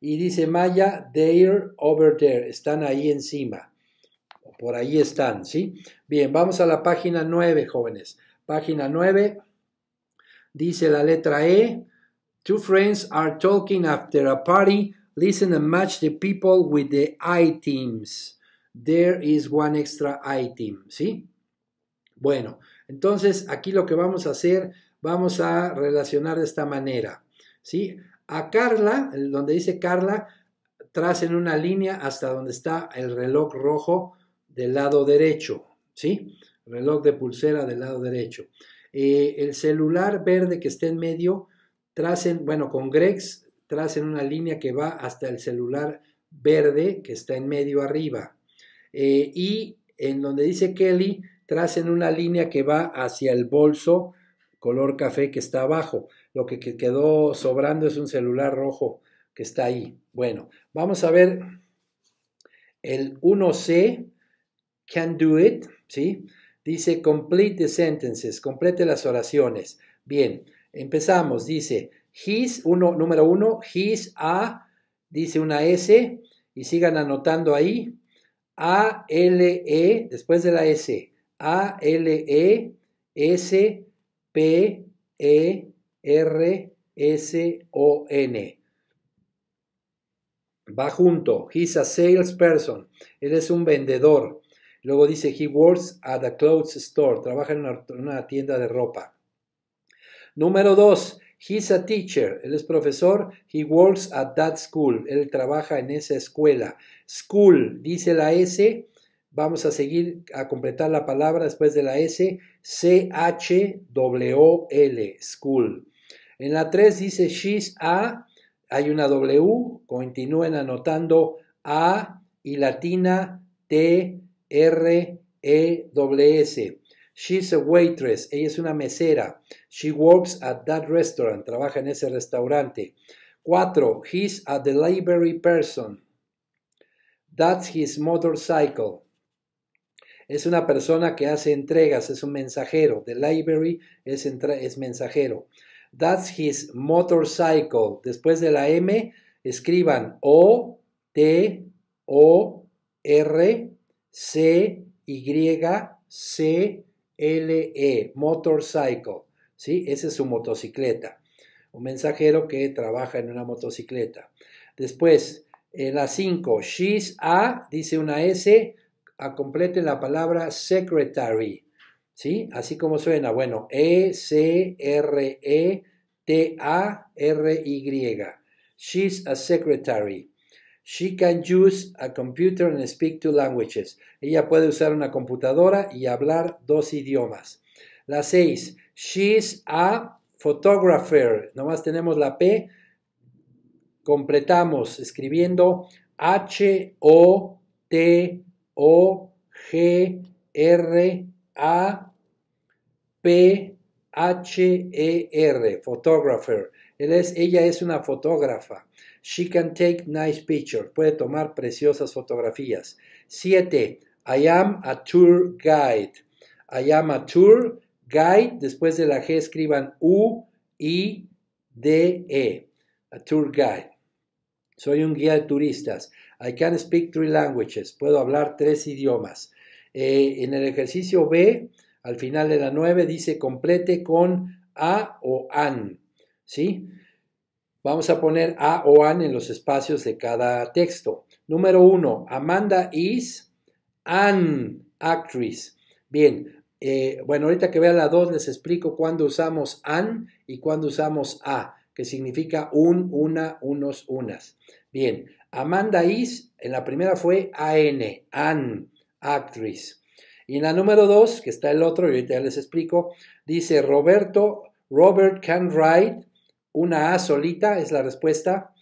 Y dice Maya, they're over there, están ahí encima. Por ahí están, ¿sí? Bien, vamos a la página 9, jóvenes. Página 9, dice la letra E. Two friends are talking after a party Listen and match the people with the items. There is one extra item, ¿sí? Bueno, entonces aquí lo que vamos a hacer, vamos a relacionar de esta manera, ¿sí? A Carla, donde dice Carla, tracen una línea hasta donde está el reloj rojo del lado derecho, ¿sí? Reloj de pulsera del lado derecho. Eh, el celular verde que está en medio, tracen, bueno, con Grex tracen una línea que va hasta el celular verde que está en medio arriba. Eh, y en donde dice Kelly, tracen una línea que va hacia el bolso color café que está abajo. Lo que quedó sobrando es un celular rojo que está ahí. Bueno, vamos a ver el 1C, can do it, ¿sí? Dice complete the sentences, complete las oraciones. Bien, empezamos, dice, His, uno, número uno, his, a, dice una S, y sigan anotando ahí, A, L, E, después de la S, A, L, E, S, P, E, R, S, O, N. Va junto, he's a salesperson, él es un vendedor. Luego dice, he works at a clothes store, trabaja en una, una tienda de ropa. Número dos, He's a teacher. Él es profesor. He works at that school. Él trabaja en esa escuela. School, dice la S. Vamos a seguir a completar la palabra después de la S. C-H-W-L. School. En la 3 dice she's a. Hay una W. Continúen anotando a y latina T R E S. She's a waitress. Ella es una mesera. She works at that restaurant. Trabaja en ese restaurante. Cuatro. He's a delivery person. That's his motorcycle. Es una persona que hace entregas, es un mensajero. Delivery es, es mensajero. That's his motorcycle. Después de la M, escriban O, T, O, R, C, Y, C, L-E, Motorcycle, ¿sí? Esa es su motocicleta. Un mensajero que trabaja en una motocicleta. Después, en la 5, she's a, dice una S, a complete la palabra secretary, ¿sí? Así como suena, bueno, E, C, R, E, T, A, R, Y. She's a secretary. She can use a computer and speak two languages. Ella puede usar una computadora y hablar dos idiomas. La 6. She's a photographer. Nomás tenemos la P. Completamos escribiendo H-O-T-O-G-R-A-P-H-E-R. E photographer. es, ella es una fotógrafa. She can take nice pictures. Puede tomar preciosas fotografías. 7. I am a tour guide. I am a tour guide. Después de la G escriban U, I, D, E. A tour guide. Soy un guía de turistas. I can speak three languages. Puedo hablar tres idiomas. Eh, en el ejercicio B, al final de la 9, dice complete con a o an. ¿Sí? Vamos a poner a o an en los espacios de cada texto. Número uno, Amanda is an actress. Bien, eh, bueno, ahorita que vea la dos, les explico cuándo usamos an y cuándo usamos a, que significa un, una, unos, unas. Bien, Amanda is, en la primera fue an, an, actress. Y en la número 2, que está el otro, y ahorita ya les explico, dice Roberto, Robert can write una A solita es la respuesta.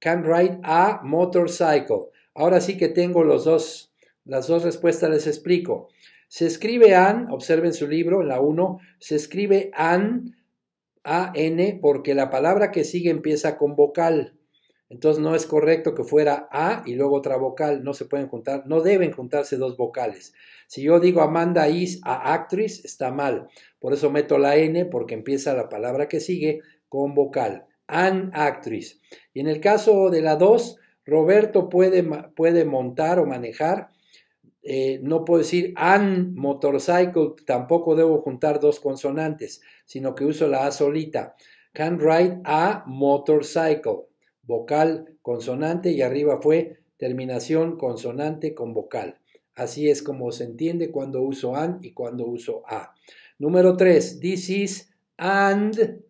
Can ride a motorcycle. Ahora sí que tengo los dos, las dos respuestas, les explico. Se escribe an, observen su libro, la 1, se escribe an, a-n, porque la palabra que sigue empieza con vocal. Entonces no es correcto que fuera A y luego otra vocal, no se pueden juntar, no deben juntarse dos vocales. Si yo digo Amanda is a actress, está mal. Por eso meto la N porque empieza la palabra que sigue con vocal. An actress. Y en el caso de la 2, Roberto puede, puede montar o manejar. Eh, no puedo decir an motorcycle, tampoco debo juntar dos consonantes, sino que uso la A solita. Can ride a motorcycle. Vocal, consonante y arriba fue terminación consonante con vocal. Así es como se entiende cuando uso an y cuando uso a. Número 3. This is and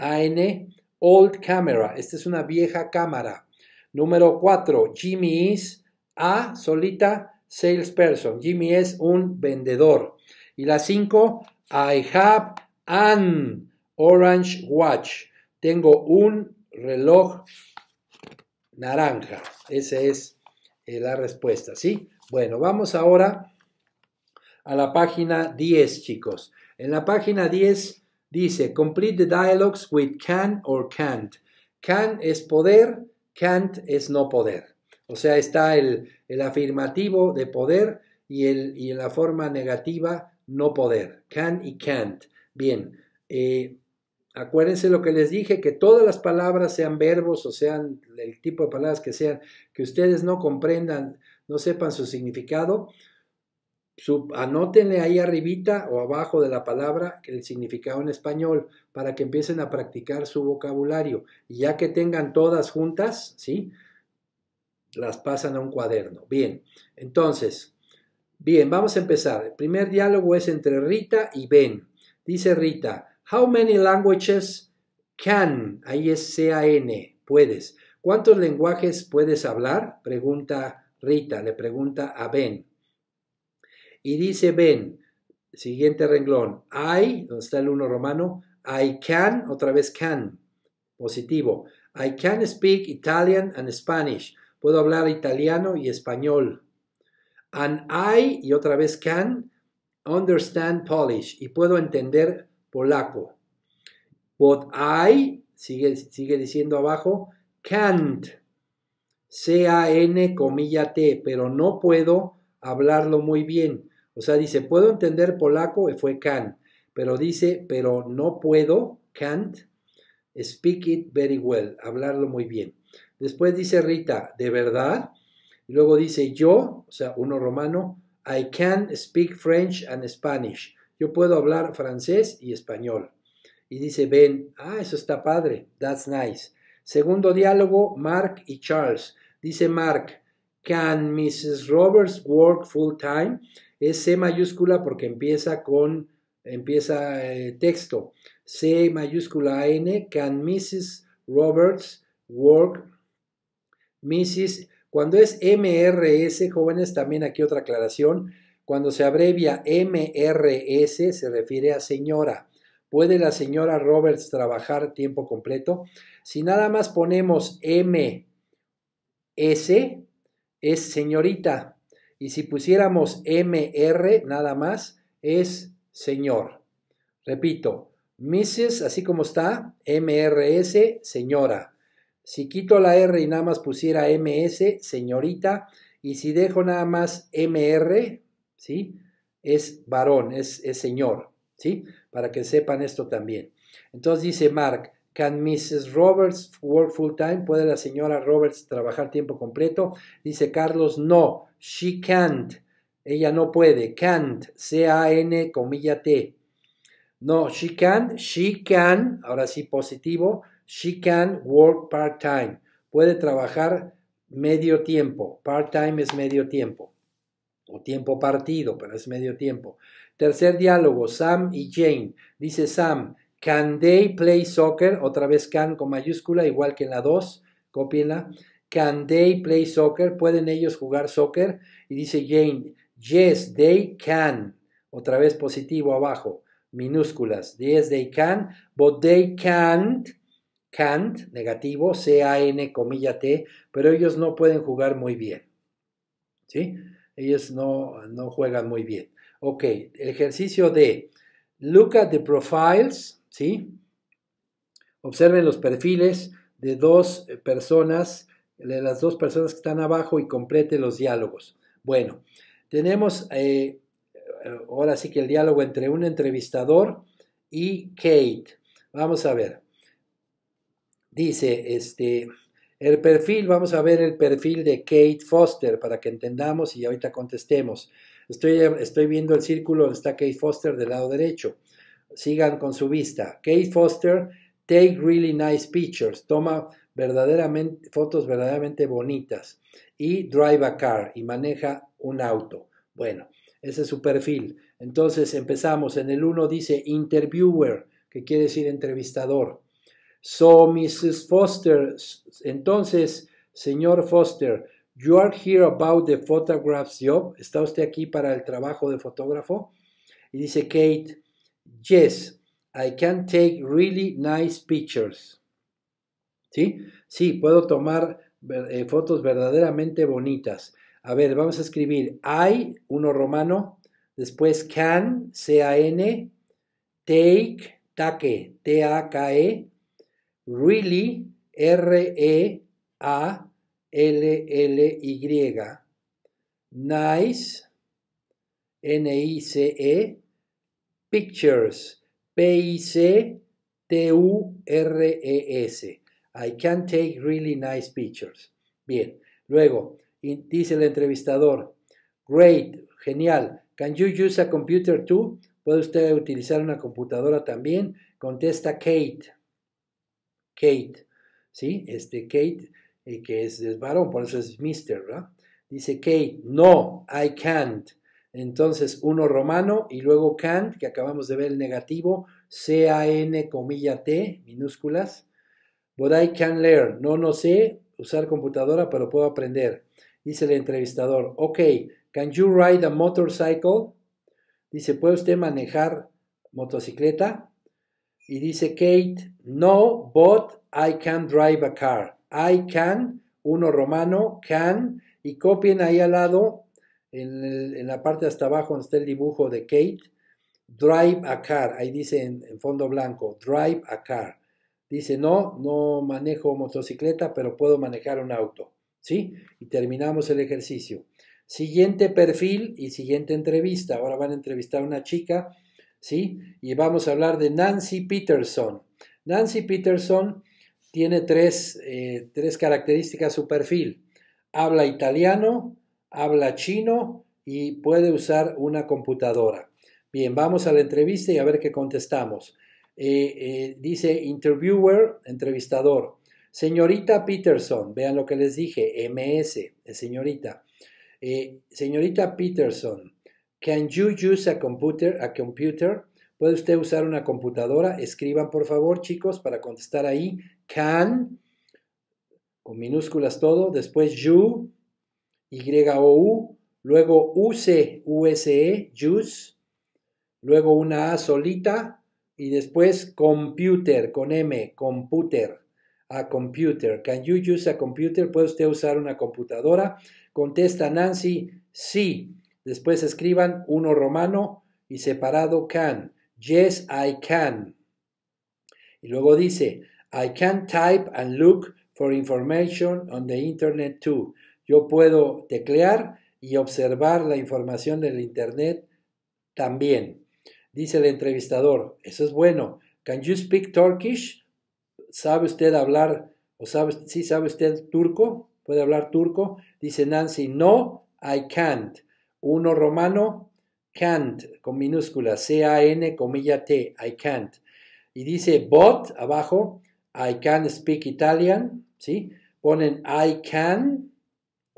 AN Old Camera. Esta es una vieja cámara. Número 4, Jimmy is A solita salesperson. Jimmy es un vendedor. Y la 5, I have an orange watch. Tengo un reloj naranja. Esa es eh, la respuesta, ¿sí? Bueno, vamos ahora a la página 10, chicos. En la página 10 Dice, complete the dialogues with can or can't. Can es poder, can't es no poder. O sea, está el, afirmativo de poder y, y en la forma negativa no poder. Can y can't. Bien, eh, acuérdense lo que les dije, que todas las palabras sean verbos o sean el tipo de palabras que sean, que ustedes no comprendan, no sepan su significado, anótenle ahí arribita o abajo de la palabra el significado en español para que empiecen a practicar su vocabulario. Y ya que tengan todas juntas, ¿sí? Las pasan a un cuaderno. Bien, entonces, bien, vamos a empezar. El primer diálogo es entre Rita y Ben. Dice Rita, How many languages can? Ahí es c n puedes. ¿Cuántos lenguajes puedes hablar? Pregunta Rita, le pregunta a Ben. Y dice ven, siguiente renglón, I, donde está el uno romano, I can, otra vez can, positivo. I can speak Italian and Spanish. Puedo hablar italiano y español. And I, y otra vez can, understand Polish. Y puedo entender polaco. But I, sigue, sigue diciendo abajo, can't. C-A-N, comilla T, pero no puedo hablarlo muy bien. O sea, dice, puedo entender polaco, eh, fue can, pero dice, pero no puedo, can't, speak it very well, hablarlo muy bien. Después dice Rita, de verdad. Y luego dice yo, o sea, uno romano, I can speak French and Spanish. Yo puedo hablar francés y español. Y dice Ben, ah, eso está padre, that's nice. Segundo diálogo, Mark y Charles. Dice Mark, can Mrs. Roberts work full time? Es C mayúscula porque empieza con, empieza eh, texto. C mayúscula N, can Mrs. Roberts work? Mrs. Cuando es MRS, jóvenes, también aquí otra aclaración. Cuando se abrevia MRS, se refiere a señora. ¿Puede la señora Roberts trabajar tiempo completo? Si nada más ponemos MS, es señorita. Y si pusiéramos MR nada más, es señor. Repito, Mrs., así como está, MRS, señora. Si quito la R y nada más pusiera MS, señorita. Y si dejo nada más MR, ¿sí? Es varón, es, es señor, ¿sí? Para que sepan esto también. Entonces dice Mark, Can Mrs. Roberts work full time? ¿Puede la señora Roberts trabajar tiempo completo? Dice Carlos, no, she can't. Ella no puede. Can't, C-A-N, comilla T. No, she can, she can, ahora sí positivo, she can work part-time. Puede trabajar medio tiempo. Part-time es medio tiempo. O tiempo partido, pero es medio tiempo. Tercer diálogo, Sam y Jane. Dice Sam, Can they play soccer? Otra vez can con mayúscula, igual que en la 2. Copienla. Can they play soccer? ¿Pueden ellos jugar soccer? Y dice Jane, yes, they can. Otra vez positivo abajo, minúsculas. Yes, they can, but they can't. Can't, negativo, C-A-N, comilla T, pero ellos no pueden jugar muy bien. ¿Sí? Ellos no, no juegan muy bien. Ok, el ejercicio D. look at the profiles ¿sí? Observen los perfiles de dos eh, personas, de las dos personas que están abajo y complete los diálogos. Bueno, tenemos eh, ahora sí que el diálogo entre un entrevistador y Kate. Vamos a ver. Dice, este, el perfil, vamos a ver el perfil de Kate Foster para que entendamos y ahorita contestemos. Estoy, estoy viendo el círculo donde está Kate Foster del lado derecho sigan con su vista. Kate Foster, Take Really Nice Pictures, toma verdaderamente, fotos verdaderamente bonitas. Y Drive a Car, y maneja un auto. Bueno, ese es su perfil. Entonces empezamos. En el 1 dice interviewer, que quiere decir entrevistador. So, Mrs. Foster, entonces, señor Foster, you are here about the photograph's job. ¿Está usted aquí para el trabajo de fotógrafo? Y dice Kate, Yes, I can take really nice pictures. ¿Sí? Sí, puedo tomar eh, fotos verdaderamente bonitas. A ver, vamos a escribir I, uno romano, después can, C-A-N, take, take, T-A-K-E, really, R-E-A-L-L-Y, nice, N-I-C-E, Pictures, P-I-C-T-U-R-E-S. I e can take really nice pictures. Bien, luego dice el entrevistador, great, genial, can you use a computer too? ¿Puede usted utilizar una computadora también? Contesta Kate. Kate, ¿sí? Este Kate, eh, que es, varón, por eso es mister, Dice Kate, no, I can't. Entonces, uno romano y luego can, que acabamos de ver el negativo, C-A-N, comilla T, minúsculas. But I can learn. No, no sé usar computadora, pero puedo aprender. Dice el entrevistador. Ok, can you ride a motorcycle? Dice, ¿puede usted manejar motocicleta? Y dice Kate, no, but I can drive a car. I can, uno romano, can, y copien ahí al lado en, la parte hasta abajo donde está el dibujo de Kate, drive a car, ahí dice en, fondo blanco, drive a car. Dice, no, no manejo motocicleta, pero puedo manejar un auto. ¿Sí? Y terminamos el ejercicio. Siguiente perfil y siguiente entrevista. Ahora van a entrevistar a una chica, ¿sí? Y vamos a hablar de Nancy Peterson. Nancy Peterson tiene tres, eh, tres características su perfil. Habla italiano, habla chino y puede usar una computadora. Bien, vamos a la entrevista y a ver qué contestamos. Eh, eh, dice interviewer, entrevistador. Señorita Peterson, vean lo que les dije, MS, eh, señorita. señorita Peterson, can you use a computer? A computer? ¿Puede usted usar una computadora? Escriban por favor, chicos, para contestar ahí. Can, con minúsculas todo, después you, y-O-U, luego U-C-U-S-E, USE, luego una A solita y después computer con M, computer, a computer. Can you use a computer? ¿Puede usted usar una computadora? Contesta Nancy, sí. Después escriban uno romano y separado can. Yes, I can. Y luego dice, I can type and look for information on the internet too. Yo puedo teclear y observar la información del Internet también. Dice el entrevistador, eso es bueno. Can you speak Turkish? ¿Sabe usted hablar o sabe, sí sabe usted turco? ¿Puede hablar turco? Dice Nancy, no, I can't. Uno romano, can't, con minúscula, C-A-N, comilla T, I can't. Y dice bot, abajo, I can speak Italian, ¿sí? Ponen I can,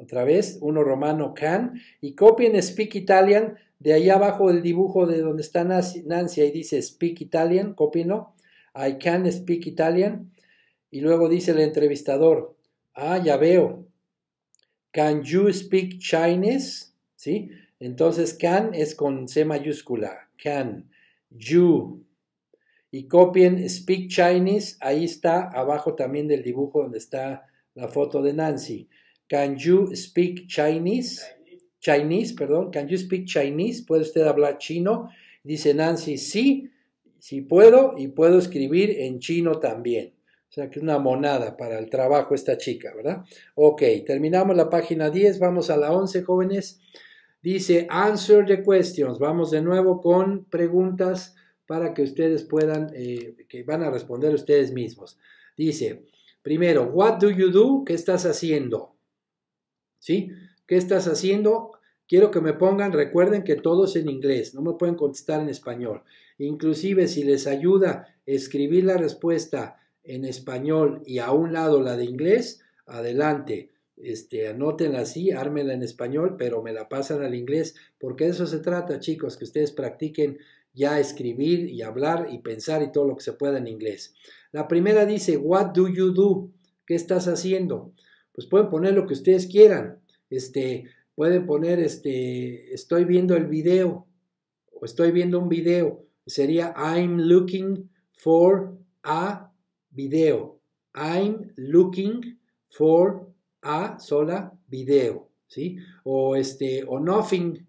otra vez, uno romano can y copien Speak Italian de ahí abajo del dibujo de donde está Nancy, ahí dice Speak Italian, copienlo, I can speak Italian. Y luego dice el entrevistador, ah, ya veo. Can you speak Chinese? ¿Sí? Entonces can es con C mayúscula, can, you. Y copien Speak Chinese, ahí está abajo también del dibujo donde está la foto de Nancy. Can you speak Chinese? Chinese, perdón. Can you speak Chinese? ¿Puede usted hablar chino? Dice Nancy, sí, sí puedo y puedo escribir en chino también. O sea que es una monada para el trabajo esta chica, ¿verdad? Ok, terminamos la página 10, vamos a la 11, jóvenes. Dice, answer the questions. Vamos de nuevo con preguntas para que ustedes puedan, eh, que van a responder ustedes mismos. Dice, primero, what do you do? ¿Qué estás haciendo? ¿sí? ¿Qué estás haciendo? Quiero que me pongan, recuerden que todo es en inglés, no me pueden contestar en español. Inclusive si les ayuda escribir la respuesta en español y a un lado la de inglés, adelante. Este, anótenla así, ármenla en español, pero me la pasan al inglés, porque de eso se trata, chicos, que ustedes practiquen ya escribir y hablar y pensar y todo lo que se pueda en inglés. La primera dice, What do you do? ¿Qué estás haciendo? pues pueden poner lo que ustedes quieran. Este, pueden poner, este, estoy viendo el video o estoy viendo un video. Sería I'm looking for a video. I'm looking for a sola video, ¿sí? O este, o nothing.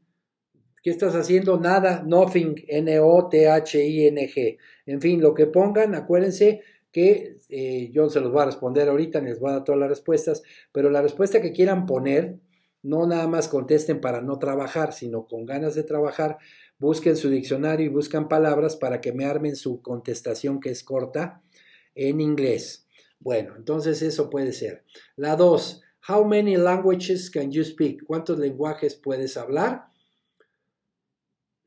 ¿Qué estás haciendo? Nada, nothing, N-O-T-H-I-N-G. En fin, lo que pongan, acuérdense que eh, yo John se los va a responder ahorita, les va a dar todas las respuestas, pero la respuesta que quieran poner, no nada más contesten para no trabajar, sino con ganas de trabajar, busquen su diccionario y buscan palabras para que me armen su contestación que es corta en inglés. Bueno, entonces eso puede ser. La dos, how many languages can you speak? ¿Cuántos lenguajes puedes hablar?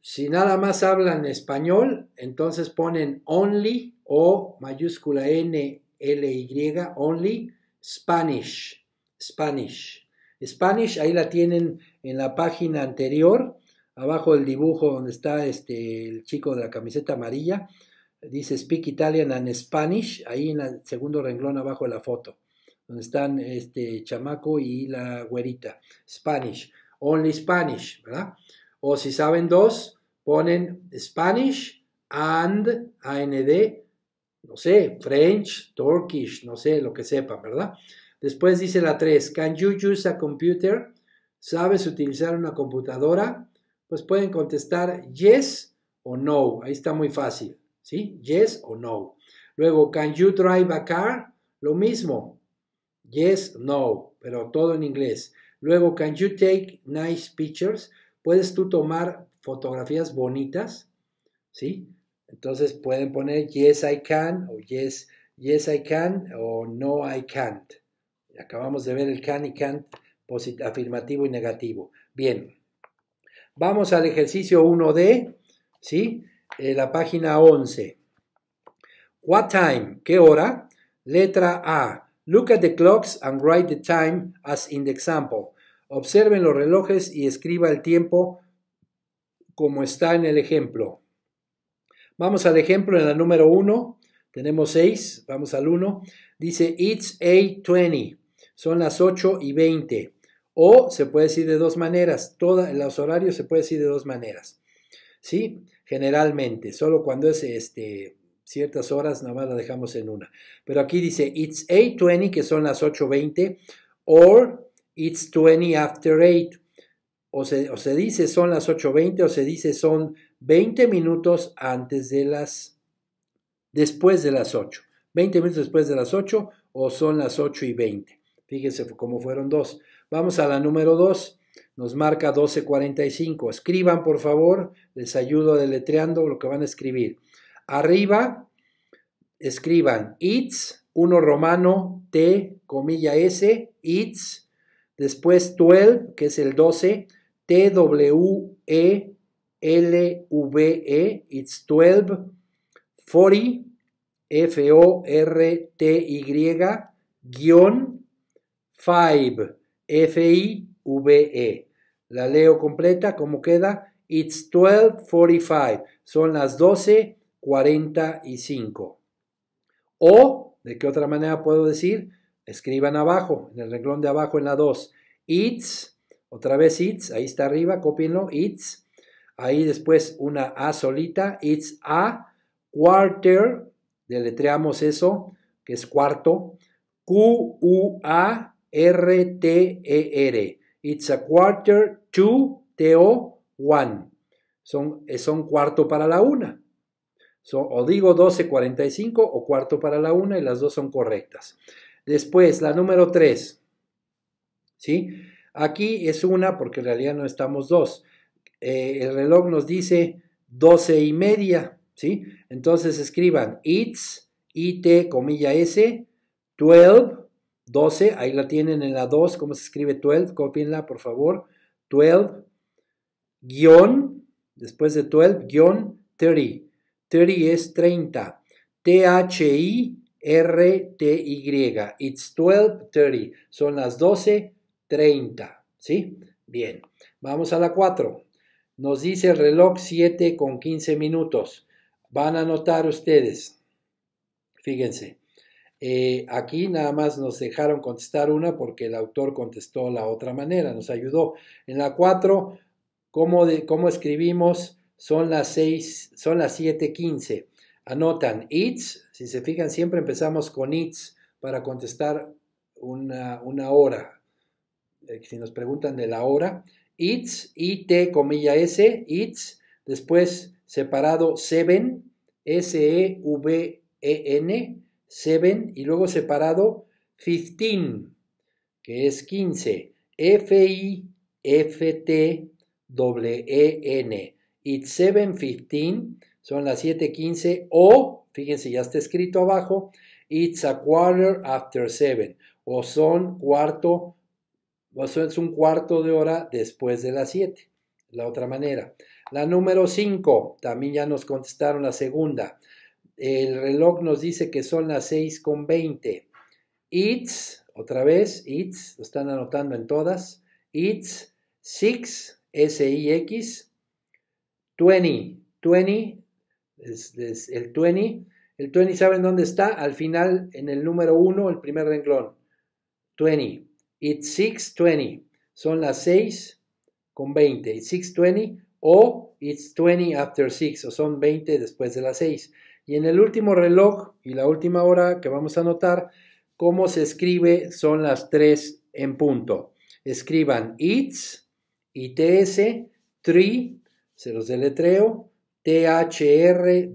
Si nada más hablan español, entonces ponen only o mayúscula N, L, Y, only Spanish. Spanish. Spanish, ahí la tienen en la página anterior, abajo del dibujo donde está este, el chico de la camiseta amarilla. Dice Speak Italian and Spanish, ahí en el segundo renglón abajo de la foto, donde están este chamaco y la güerita. Spanish, only Spanish, ¿verdad? O si saben dos, ponen Spanish and AND, no sé, French, Turkish, no sé, lo que sepa, ¿verdad? Después dice la 3, can you use a computer? ¿Sabes utilizar una computadora? Pues pueden contestar yes o no. Ahí está muy fácil, ¿sí? Yes o no. Luego, can you drive a car? Lo mismo. Yes, no, pero todo en inglés. Luego, can you take nice pictures? ¿Puedes tú tomar fotografías bonitas, ¿sí? Entonces pueden poner yes I can o yes, yes I can o no I can't. Acabamos de ver el can y can't afirmativo y negativo. Bien, vamos al ejercicio 1D, ¿sí? Eh, la página 11. What time? ¿Qué hora? Letra A. Look at the clocks and write the time as in the example. Observen los relojes y escriba el tiempo como está en el ejemplo. Vamos al ejemplo en la número 1. Tenemos 6, vamos al 1. Dice, it's 8.20. Son las 8 y 20. O se puede decir de dos maneras. Todos los horarios se puede decir de dos maneras. ¿Sí? Generalmente. Solo cuando es este, ciertas horas, nada más la dejamos en una. Pero aquí dice, it's 8.20, que son las 8.20. Or, it's 20 after 8 o se, dice son las 8.20 o se dice son 20 minutos antes de las, después de las 8. 20 minutos después de las 8 o son las 8 y 20. Fíjense cómo fueron dos. Vamos a la número 2. Nos marca 12.45. Escriban, por favor. Les ayudo deletreando lo que van a escribir. Arriba, escriban it's, uno romano, t, comilla s, it's, Después 12, que es el 12, e e, T-W-E-L-V-E, it's 12, 40, F-O-R-T-Y, 5, F-I-V-E. E. La leo completa, ¿cómo queda? It's 12, 12.45. Son las 12.45. O, ¿de qué otra manera puedo decir? escriban abajo, en el renglón de abajo en la 2, its, otra vez its, ahí está arriba, cópienlo, its, ahí después una A solita, it's a quarter, deletreamos eso, que es cuarto, Q-U-A-R-T-E-R, it's a quarter to, T-O, one, son, eh, son cuarto para la una. o digo 12.45 o cuarto para la una y las dos son correctas. Después, la número 3. ¿Sí? Aquí es una, porque en realidad no estamos dos. Eh, el reloj nos dice 12 y media, ¿sí? Entonces escriban it's, it, comilla s, 12, 12, ahí la tienen en la 2, ¿cómo se escribe 12? Cópienla, por favor. 12, guión, después de 12, guión, 30. 30 es 30. T-H-I, RTY. It's 12.30. Son las 12.30. ¿Sí? Bien. Vamos a la 4. Nos dice el reloj 7 con 15 minutos. Van a notar ustedes. Fíjense. Eh, aquí nada más nos dejaron contestar una porque el autor contestó la otra manera, nos ayudó. En la 4, ¿cómo, cómo escribimos? Son las 6, son las 7.15 anotan its, si se fijan siempre empezamos con its para contestar una, hora. Eh, si nos preguntan de la hora, its, it, comilla s, its, después separado seven, S-E-V-E-N, SEVEN, y luego separado FIFTEEN, que es 15, F-I-F-T-W-E-N, it's FIFTEEN, son las 7:15 o, fíjense, ya está escrito abajo, it's a quarter after seven o son cuarto, o son, es un cuarto de hora después de las 7. La otra manera. La número 5, también ya nos contestaron la segunda. El reloj nos dice que son las 6:20. It's, otra vez, it's, lo están anotando en todas. It's 6, S-I-X, 20, 20 es, el 20. El 20, ¿saben dónde está? Al final, en el número 1, el primer renglón. 20. It's 620. Son las 6 con 20. It's 620 o it's 20 after 6 o son 20 después de las 6. Y en el último reloj y la última hora que vamos a anotar, cómo se escribe son las 3 en punto. Escriban it's, its, 3, se los deletreo, t r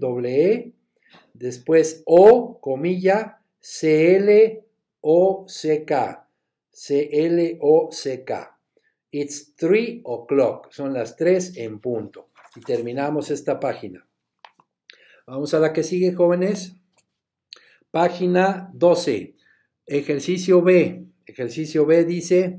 -E, después O, comilla, c l O C K. c l O C K. It's three o'clock. Son las tres en punto. Y terminamos esta página. Vamos a la que sigue, jóvenes. Página 12. Ejercicio B. Ejercicio B dice,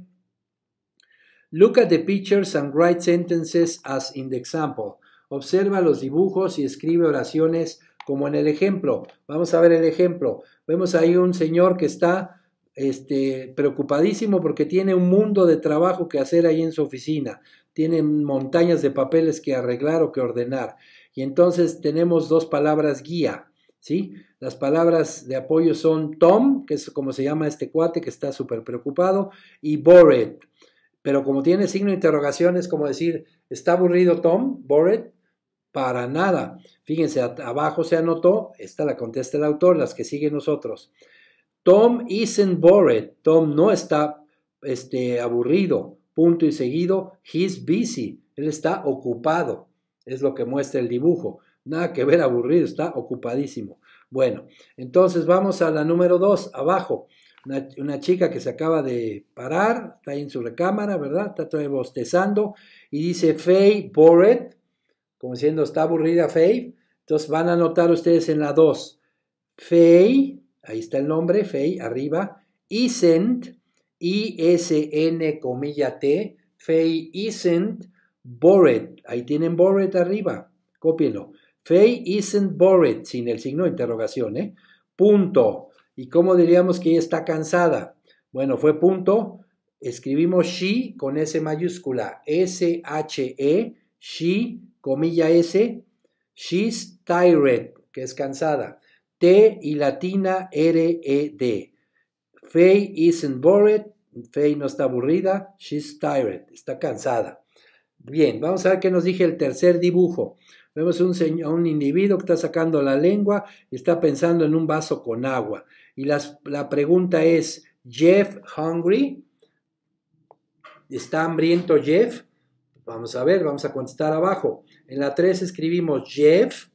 Look at the pictures and write sentences as in the example. Observa los dibujos y escribe oraciones como en el ejemplo. Vamos a ver el ejemplo. Vemos ahí un señor que está este, preocupadísimo porque tiene un mundo de trabajo que hacer ahí en su oficina. Tiene montañas de papeles que arreglar o que ordenar. Y entonces tenemos dos palabras guía. ¿Sí? Las palabras de apoyo son Tom, que es como se llama este cuate que está súper preocupado, y Bored, pero como tiene signo de interrogación, es como decir, ¿está aburrido Tom Bored, Para nada. Fíjense, abajo se anotó, esta la contesta el autor, las que siguen nosotros. Tom isn't bored. Tom no está este, aburrido. Punto y seguido, he's busy. Él está ocupado. Es lo que muestra el dibujo. Nada que ver aburrido, está ocupadísimo. Bueno, entonces vamos a la número dos, abajo. Una, chica que se acaba de parar, está ahí en su recámara, ¿verdad? Está todavía bostezando y dice Faye Bored, como diciendo está aburrida Faye. Entonces van a anotar ustedes en la 2. Faye, ahí está el nombre, Faye, arriba. Isn't, I-S-N, comilla T. Faye isn't bored. Ahí tienen bored arriba. Cópienlo. Faye isn't bored, sin el signo de interrogación, ¿eh? Punto. ¿Y cómo diríamos que ella está cansada? Bueno, fue punto. Escribimos she con S mayúscula, S-H-E, she, comilla S, she's tired, que es cansada. T y latina R-E-D. Faye isn't bored, Faye no está aburrida, she's tired, está cansada. Bien, vamos a ver qué nos dije el tercer dibujo. Vemos un, un individuo que está sacando la lengua y está pensando en un vaso con agua. Y la pregunta es, ¿Jeff hungry? ¿Está hambriento Jeff? Vamos a ver, vamos a contestar abajo. En la 3 escribimos Jeff,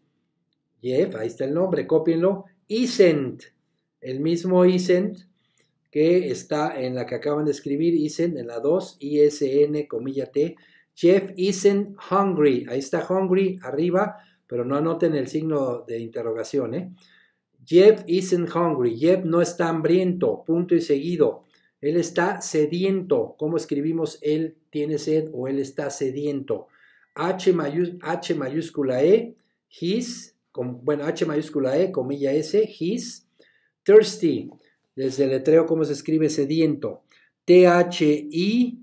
Jeff, ahí está el nombre, cópienlo, isn't, el mismo isn't que está en la que acaban de escribir, isn't, en la 2, ISN, comilla T, Jeff isn't hungry, ahí está hungry arriba, pero no anoten el signo de interrogación, ¿eh? Jeff isn't hungry. Jeff no está hambriento. Punto y seguido. Él está sediento. ¿Cómo escribimos él tiene sed o él está sediento? H, mayúscula E, his, bueno, H mayúscula E, comilla S, his, thirsty. Desde el letreo, ¿cómo se escribe sediento? T-H-I-R-S-T-Y,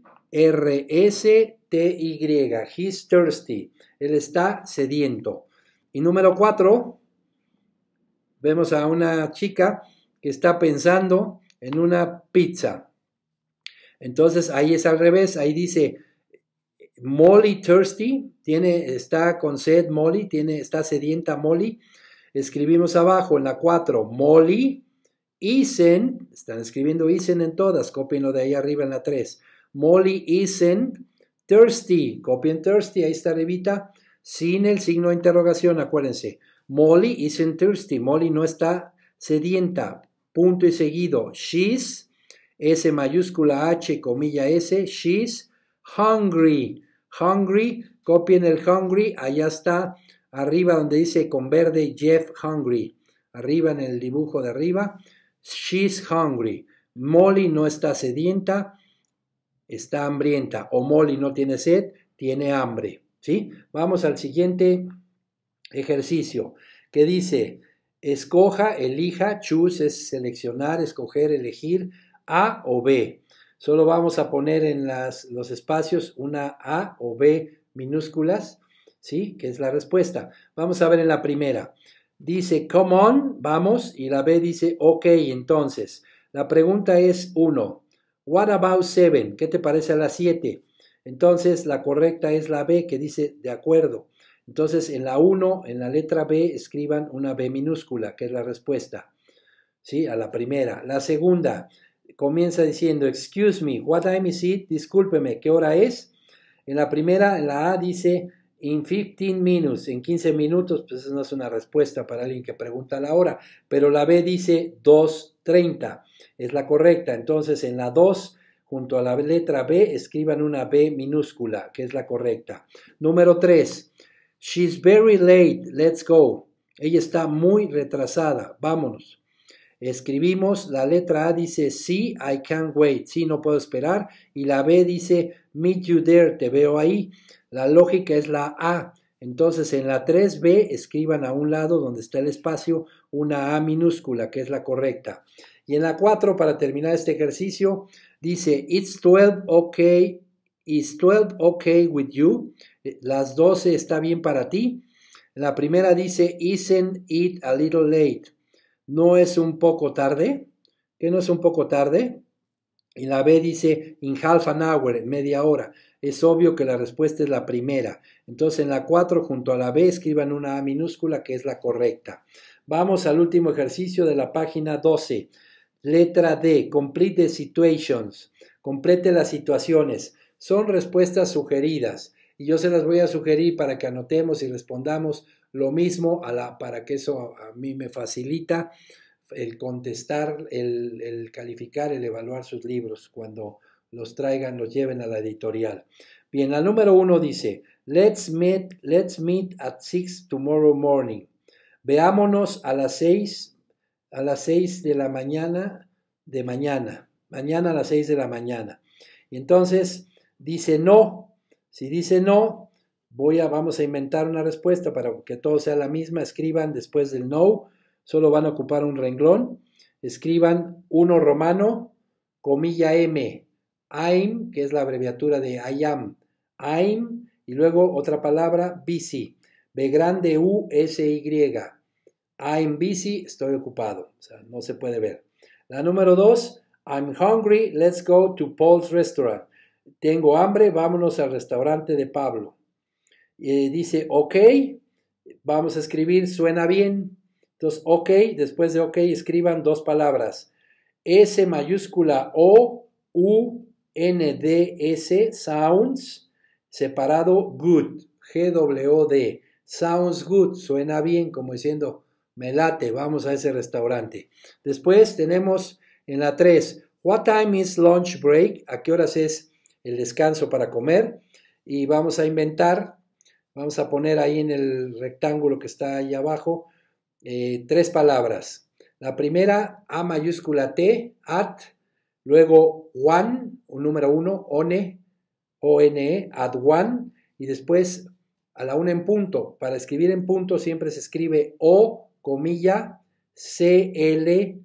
his thirsty. Él está sediento. Y número cuatro, Vemos a una chica que está pensando en una pizza. Entonces ahí es al revés, ahí dice Molly thirsty, tiene, está con sed Molly, tiene, está sedienta Molly. Escribimos abajo en la 4 Molly, Isen, están escribiendo Isen en todas, copienlo de ahí arriba en la 3. Molly Isen, thirsty, copien thirsty, ahí está arribita, sin el signo de interrogación, acuérdense. Molly isn't thirsty. Molly no está sedienta. Punto y seguido. She's, S mayúscula H, comilla S. She's hungry. Hungry. Copien el hungry. Allá está. Arriba donde dice con verde Jeff hungry. Arriba en el dibujo de arriba. She's hungry. Molly no está sedienta, está hambrienta. O Molly no tiene sed, tiene hambre. ¿Sí? Vamos al siguiente ejercicio que dice, escoja, elija, choose es seleccionar, escoger, elegir, A o B. Solo vamos a poner en los espacios una A o B minúsculas, ¿sí? Que es la respuesta. Vamos a ver en la primera. Dice, come on, vamos, y la B dice, ok, entonces. La pregunta es uno What about seven ¿Qué te parece a la 7? Entonces, la correcta es la B que dice, de acuerdo. Entonces, en la 1, en la letra B, escriban una B minúscula, que es la respuesta, ¿sí? A la primera. La segunda comienza diciendo, excuse me, what time is it? Discúlpeme, ¿qué hora es? En la primera, en la A dice, in 15 minutes, en 15 minutos, pues no es una respuesta para alguien que pregunta la hora, pero la B dice 2.30, es la correcta. Entonces, en la 2, junto a la letra B, escriban una B minúscula, que es la correcta. Número 3, She's very late, let's go. Ella está muy retrasada, vámonos. Escribimos, la letra A dice sí, I can't wait, sí, no puedo esperar. Y la B dice meet you there, te veo ahí. La lógica es la A. Entonces en la 3B escriban a un lado donde está el espacio una A minúscula, que es la correcta. Y en la 4, para terminar este ejercicio, dice it's 12, ok, is 12 okay with you? Eh, las 12 está bien para ti. La primera dice, isn't it a little late? No es un poco tarde. ¿Qué no es un poco tarde? Y la B dice, in half an hour, en media hora. Es obvio que la respuesta es la primera. Entonces en la 4 junto a la B escriban una A minúscula que es la correcta. Vamos al último ejercicio de la página 12. Letra D, complete the situations. Complete las situaciones son respuestas sugeridas y yo se las voy a sugerir para que anotemos y respondamos lo mismo a la, para que eso a, mí me facilita el contestar, el, el, calificar, el evaluar sus libros cuando los traigan, los lleven a la editorial. Bien, la número uno dice, let's meet, let's meet at six tomorrow morning. Veámonos a las seis, a las seis de la mañana de mañana, mañana a las seis de la mañana. Y entonces, dice no. Si dice no, voy a, vamos a inventar una respuesta para que todo sea la misma. Escriban después del no, solo van a ocupar un renglón. Escriban uno romano, comilla M, I'm, que es la abreviatura de I am, I'm, y luego otra palabra, busy, B grande U S Y, I'm busy, estoy ocupado, o sea, no se puede ver. La número dos I'm hungry, let's go to Paul's restaurant tengo hambre, vámonos al restaurante de Pablo. Y dice, ok, vamos a escribir, suena bien. Entonces, ok, después de ok, escriban dos palabras. S mayúscula O, U, N, D, S, sounds, separado good, G, W, D. Sounds good, suena bien, como diciendo, me late, vamos a ese restaurante. Después tenemos en la 3, what time is lunch break? ¿A qué horas es? el descanso para comer y vamos a inventar, vamos a poner ahí en el rectángulo que está ahí abajo eh, tres palabras. La primera, A mayúscula T, at, luego one, un número uno, one, O-N-E, at one, y después a la una en punto. Para escribir en punto siempre se escribe O, comilla, C, L,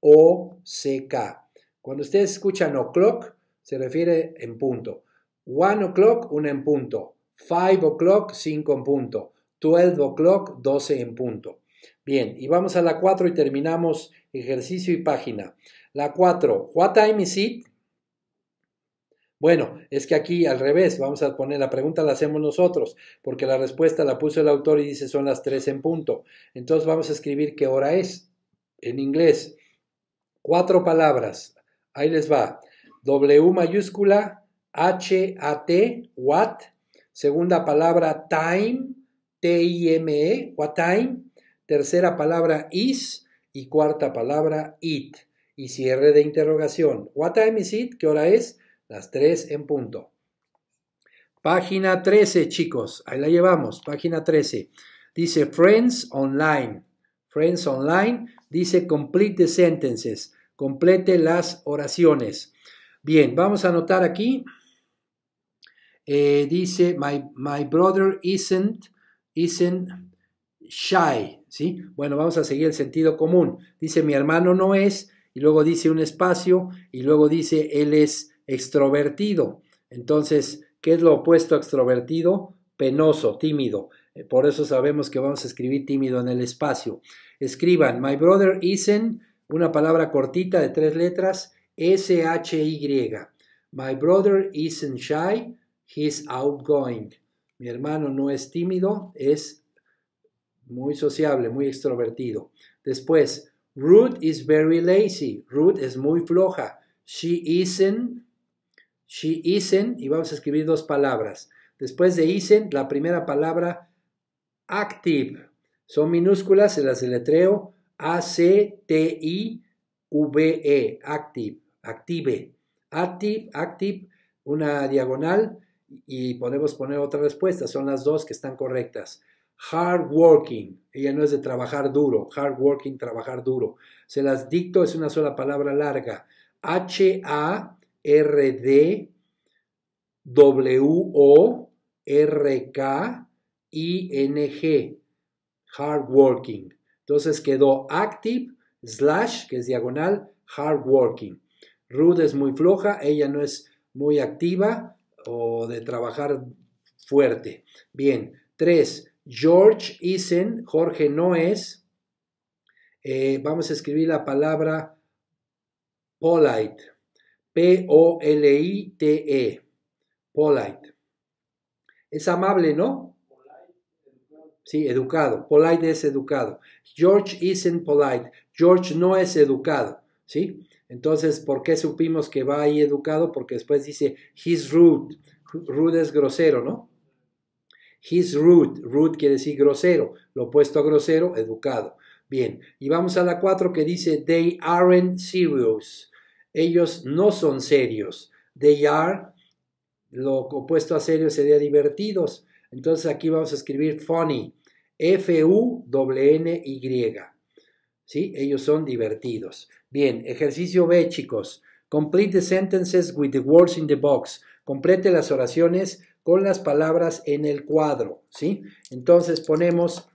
O, C, K. Cuando ustedes escuchan o clock se refiere en punto. One o'clock, una en punto. Five o'clock, cinco en punto. Twelve o'clock, doce en punto. Bien, y vamos a la cuatro y terminamos ejercicio y página. La cuatro. what time is it? Bueno, es que aquí al revés, vamos a poner la pregunta la hacemos nosotros, porque la respuesta la puso el autor y dice son las tres en punto. Entonces vamos a escribir qué hora es en inglés. Cuatro palabras. Ahí les va. W mayúscula, H-A-T, what, segunda palabra time, T-I-M-E, what time, tercera palabra is y cuarta palabra it. Y cierre de interrogación. What time is it? ¿Qué hora es? Las tres en punto. Página 13, chicos. Ahí la llevamos. Página 13. Dice Friends Online. Friends Online dice complete the sentences. Complete las oraciones. Bien, vamos a anotar aquí. Eh, dice, my, my brother isn't, isn't shy. ¿Sí? Bueno, vamos a seguir el sentido común. Dice, mi hermano no es, y luego dice un espacio, y luego dice, él es extrovertido. Entonces, ¿qué es lo opuesto a extrovertido? Penoso, tímido. Eh, por eso sabemos que vamos a escribir tímido en el espacio. Escriban, my brother isn't, una palabra cortita de tres letras, S-H-Y. My brother isn't shy, he's outgoing. Mi hermano no es tímido, es muy sociable, muy extrovertido. Después, Ruth is very lazy. Ruth es muy floja. She isn't, she isn't, y vamos a escribir dos palabras. Después de isn't, la primera palabra active. Son minúsculas, se las deletreo. E, A-C-T-I-V-E, active active, active, active, una diagonal y podemos poner otra respuesta, son las dos que están correctas. Hard working, ella no es de trabajar duro, hard working, trabajar duro. Se las dicto, es una sola palabra larga. H-A-R-D-W-O-R-K-I-N-G, hard working. Entonces quedó active slash, que es diagonal, hard working. Ruth es muy floja, ella no es muy activa o de trabajar fuerte. Bien, tres, George isn't, Jorge no es. Eh, vamos a escribir la palabra polite. P-O-L-I-T-E. Polite. Es amable, ¿no? Sí, educado. Polite es educado. George isn't polite. George no es educado. ¿Sí? Entonces, ¿por qué supimos que va ahí educado? Porque después dice, he's rude. Rude es grosero, ¿no? He's rude. Rude quiere decir grosero. Lo opuesto a grosero, educado. Bien, y vamos a la cuatro que dice, they aren't serious. Ellos no son serios. They are, lo opuesto a serio sería divertidos. Entonces aquí vamos a escribir funny. F-U-N-N-Y. ¿Sí? Ellos son divertidos. Bien, ejercicio B, chicos. Complete the sentences with the words in the box. Complete las oraciones con las palabras en el cuadro, ¿sí? Entonces ponemos,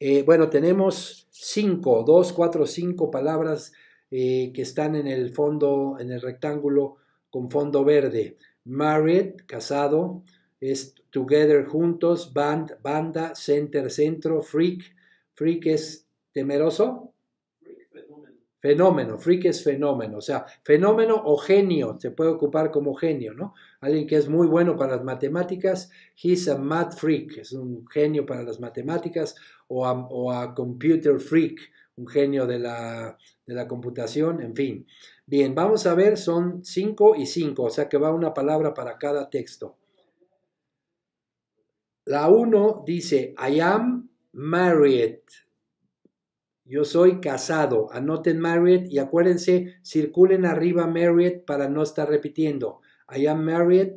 eh, bueno, tenemos cinco, dos, cuatro, cinco palabras eh, que están en el fondo, en el rectángulo con fondo verde. Married, casado, es together, juntos, band, banda, center, centro, freak. Freak es temeroso, Fenómeno, freak es fenómeno, o sea, fenómeno o genio, se puede ocupar como genio, ¿no? Alguien que es muy bueno para las matemáticas, he's a mad freak, es un genio para las matemáticas, o a, computer freak, un genio de la, de la computación, en fin. Bien, vamos a ver, son cinco y cinco, o sea que va una palabra para cada texto. La uno dice, I am married. Yo soy casado. Anoten married y acuérdense, circulen arriba married para no estar repitiendo. I am married.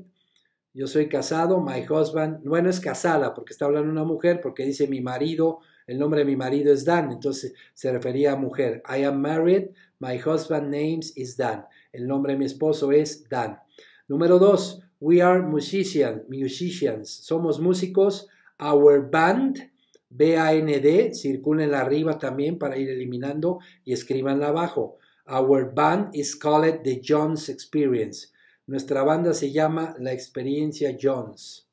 Yo soy casado. My husband. Bueno, es casada porque está hablando una mujer porque dice mi marido. El nombre de mi marido es Dan. Entonces se refería a mujer. I am married. My husband name is Dan. El nombre de mi esposo es Dan. Número dos. We are musicians. Musicians. Somos músicos. Our band BAND, circulen arriba también para ir eliminando y escriban abajo. Our band is called The Jones Experience. Nuestra banda se llama La Experiencia Jones.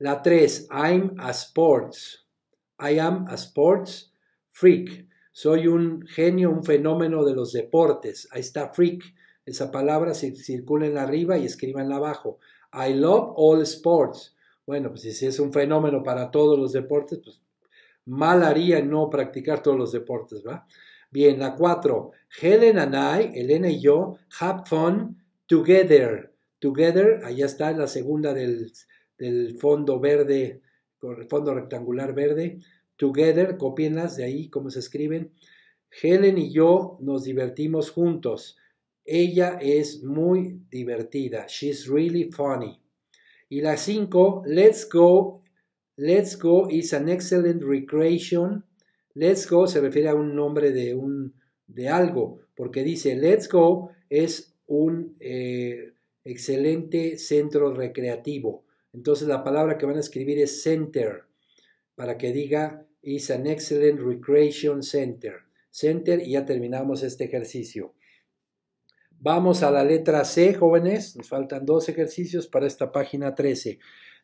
La 3. I'm a sports. I am a sports freak. Soy un genio, un fenómeno de los deportes. Ahí está freak. Esa palabra circula en arriba y escriban abajo. I love all sports. Bueno, pues si es un fenómeno para todos los deportes, pues mal haría no practicar todos los deportes, ¿va? Bien, la cuatro. Helen and I, Elena y yo, have fun together. Together, allá está la segunda del, fondo verde, el fondo rectangular verde. Together, copienlas de ahí, cómo se escriben. Helen y yo nos divertimos juntos. Ella es muy divertida. She's really funny. Y la 5, let's go, let's go is an excellent recreation. Let's go se refiere a un nombre de, un, de algo, porque dice let's go es un eh, excelente centro recreativo. Entonces la palabra que van a escribir es center, para que diga is an excellent recreation center. Center y ya terminamos este ejercicio. Vamos a la letra C, jóvenes. Nos faltan dos ejercicios para esta página 13.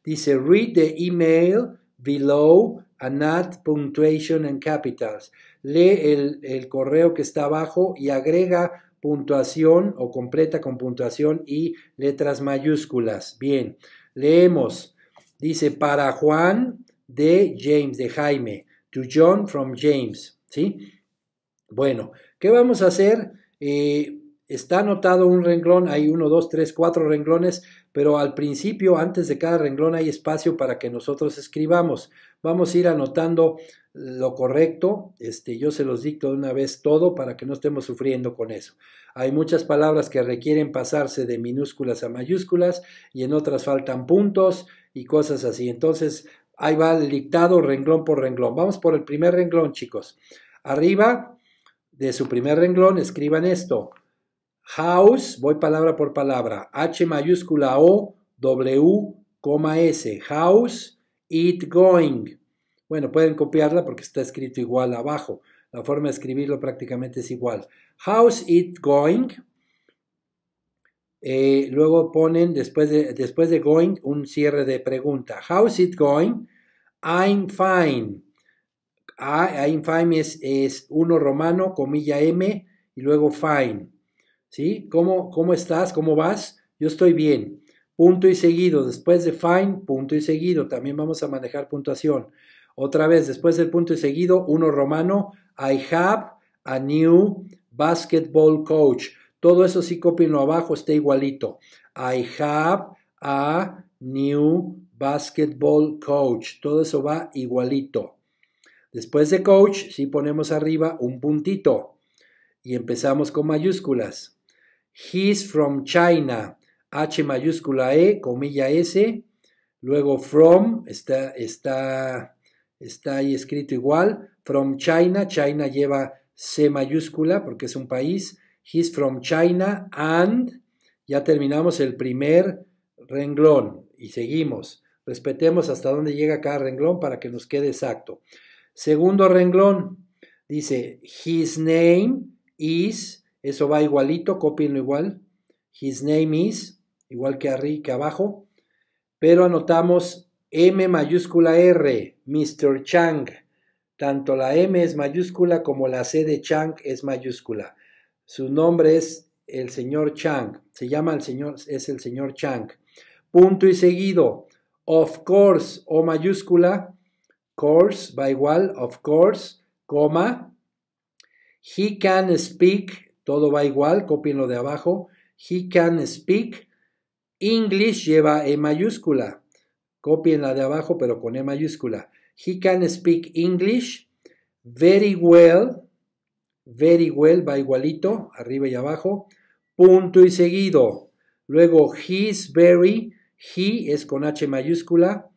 Dice, read the email below and add punctuation and capitals. Lee el, el correo que está abajo y agrega puntuación o completa con puntuación y letras mayúsculas. Bien, leemos. Dice, para Juan de James, de Jaime. To John from James. ¿Sí? Bueno, ¿qué vamos a hacer? Eh, Está anotado un renglón, hay uno, dos, tres, cuatro renglones, pero al principio, antes de cada renglón, hay espacio para que nosotros escribamos. Vamos a ir anotando lo correcto. Este, yo se los dicto de una vez todo para que no estemos sufriendo con eso. Hay muchas palabras que requieren pasarse de minúsculas a mayúsculas y en otras faltan puntos y cosas así. Entonces, ahí va el dictado renglón por renglón. Vamos por el primer renglón, chicos. Arriba de su primer renglón escriban esto. House, voy palabra por palabra, H mayúscula O, W, coma S, house, it going. Bueno, pueden copiarla porque está escrito igual abajo. La forma de escribirlo prácticamente es igual. house it going? Eh, luego ponen después de, después de going un cierre de pregunta. How's it going? I'm fine. Ah, I'm fine es, es uno romano, comilla M, y luego fine. ¿sí? ¿Cómo, estás? ¿Cómo vas? Yo estoy bien. Punto y seguido. Después de fine, punto y seguido. También vamos a manejar puntuación. Otra vez, después del punto y seguido, uno romano, I have a new basketball coach. Todo eso sí copienlo abajo, está igualito. I have a new basketball coach. Todo eso va igualito. Después de coach, sí ponemos arriba un puntito y empezamos con mayúsculas. He's from China. H mayúscula E, comilla S. Luego from, está, está, está ahí escrito igual. From China, China lleva C mayúscula porque es un país. He's from China and ya terminamos el primer renglón y seguimos. Respetemos hasta dónde llega cada renglón para que nos quede exacto. Segundo renglón dice, his name is eso va igualito, copienlo igual. His name is, igual que arriba que abajo. Pero anotamos M mayúscula R, Mr. Chang. Tanto la M es mayúscula como la C de Chang es mayúscula. Su nombre es el señor Chang. Se llama el señor, es el señor Chang. Punto y seguido. Of course o mayúscula. Course va igual. Of course, coma. He can speak todo va igual, copien lo de abajo. He can speak. English lleva E mayúscula. Copien la de abajo, pero con E mayúscula. He can speak English very well. Very well va igualito, arriba y abajo. Punto y seguido. Luego, he's very. He es con H mayúscula.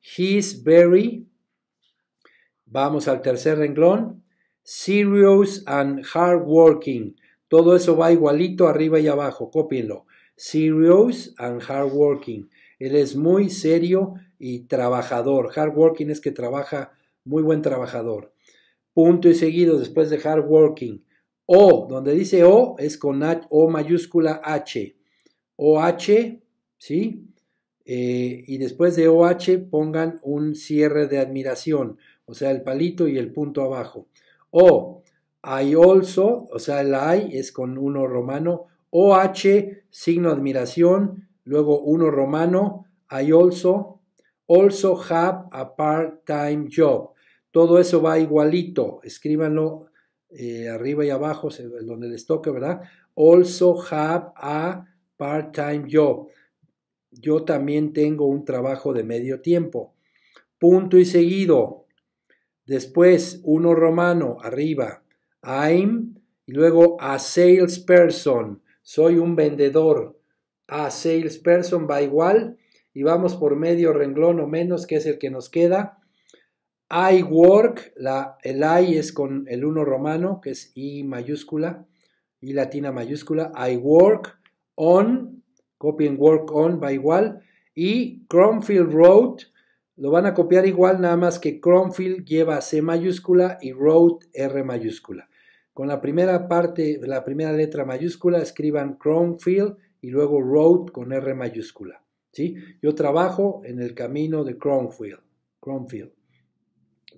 He's very. Vamos al tercer renglón serious and hardworking. Todo eso va igualito arriba y abajo, cópienlo. Serious and hardworking. Él es muy serio y trabajador. Hardworking es que trabaja, muy buen trabajador. Punto y seguido después de hardworking. O, donde dice O es con O mayúscula H. OH, ¿sí? Eh, y después de OH pongan un cierre de admiración, o sea, el palito y el punto abajo. O I also, o sea, el I es con uno romano, O H signo admiración, luego uno romano, I also, also have a part-time job. Todo eso va igualito, escríbanlo eh, arriba y abajo, donde les toque, ¿verdad? Also have a part-time job. Yo también tengo un trabajo de medio tiempo. Punto y seguido después uno romano arriba, I'm, y luego a salesperson, soy un vendedor, a salesperson va igual, y vamos por medio renglón o menos, que es el que nos queda. I work, la, el I es con el uno romano, que es I mayúscula, I latina mayúscula, I work on, copy work on va igual, y Cromfield Road, lo van a copiar igual, nada más que Cromfield lleva C mayúscula y wrote R mayúscula. Con la primera parte, la primera letra mayúscula, escriban Cromfield y luego wrote con R mayúscula. ¿sí? Yo trabajo en el camino de Cromfield.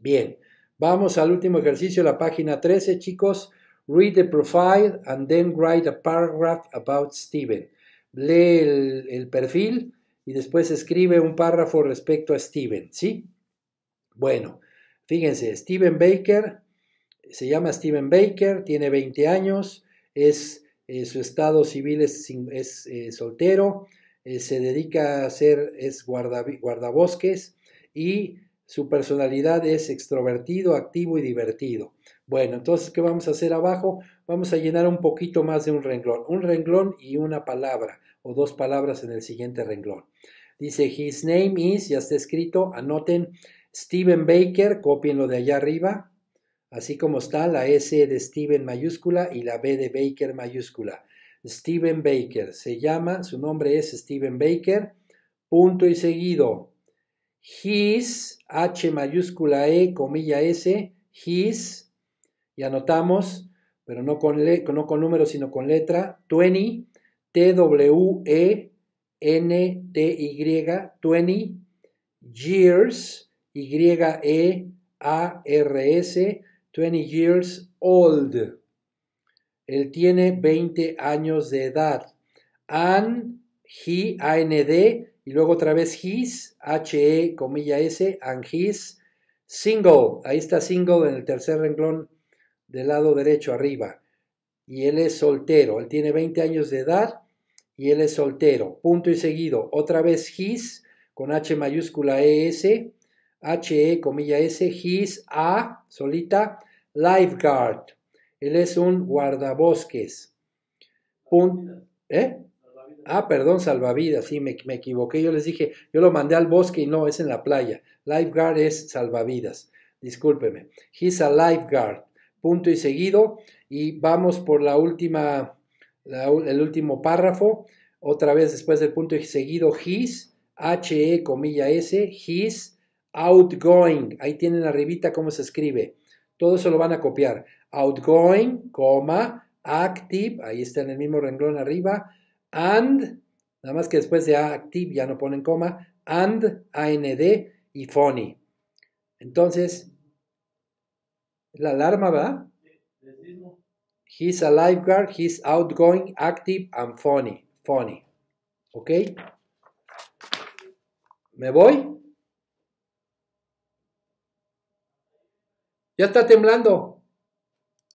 Bien, vamos al último ejercicio, la página 13, chicos. Read the profile and then write a paragraph about Steven. Lee el perfil y después escribe un párrafo respecto a Steven, ¿sí? Bueno, fíjense, Steven Baker, se llama Steven Baker, tiene 20 años, es, eh, su estado civil es, es eh, soltero, eh, se dedica a ser, es guardabosques y su personalidad es extrovertido, activo y divertido. Bueno, entonces, ¿qué vamos a hacer abajo? Vamos a llenar un poquito más de un renglón, un renglón y una palabra o dos palabras en el siguiente renglón. Dice, his name is, ya está escrito, anoten Steven Baker, copien lo de allá arriba, así como está la S de Steven mayúscula y la B de Baker mayúscula. Steven Baker, se llama, su nombre es Steven Baker, punto y seguido. His, H mayúscula E, comilla S, his, y anotamos, pero no con, le, no con número sino con letra, 20, e T-W-E-N-T-Y, 20, years, Y-E-A-R-S, 20 years old. Él tiene 20 años de edad. And he, A-N-D, y luego otra vez his, H-E, comilla S, and his, single. Ahí está single en el tercer renglón del lado derecho arriba. Y él es soltero. Él tiene 20 años de edad y él es soltero. Punto y seguido. Otra vez his con H mayúscula ES, e comilla S, his A solita, lifeguard. Él es un guardabosques. Punto. ¿Eh? Ah, perdón, salvavidas, sí, me, me equivoqué. Yo les dije, yo lo mandé al bosque y no, es en la playa. Lifeguard es salvavidas. Discúlpeme. He's a lifeguard. Punto y seguido. Y vamos por la última el último párrafo, otra vez después del punto seguido, his, h-e, comilla s, his, outgoing, ahí tienen arribita cómo se escribe, todo eso lo van a copiar, outgoing, coma, active, ahí está en el mismo renglón arriba, and, nada más que después de active ya no ponen coma, and, a-n-d, y phony. Entonces, la alarma, va... He's a lifeguard, he's outgoing, active and funny. Funny. ¿Ok? ¿Me voy? Ya está temblando.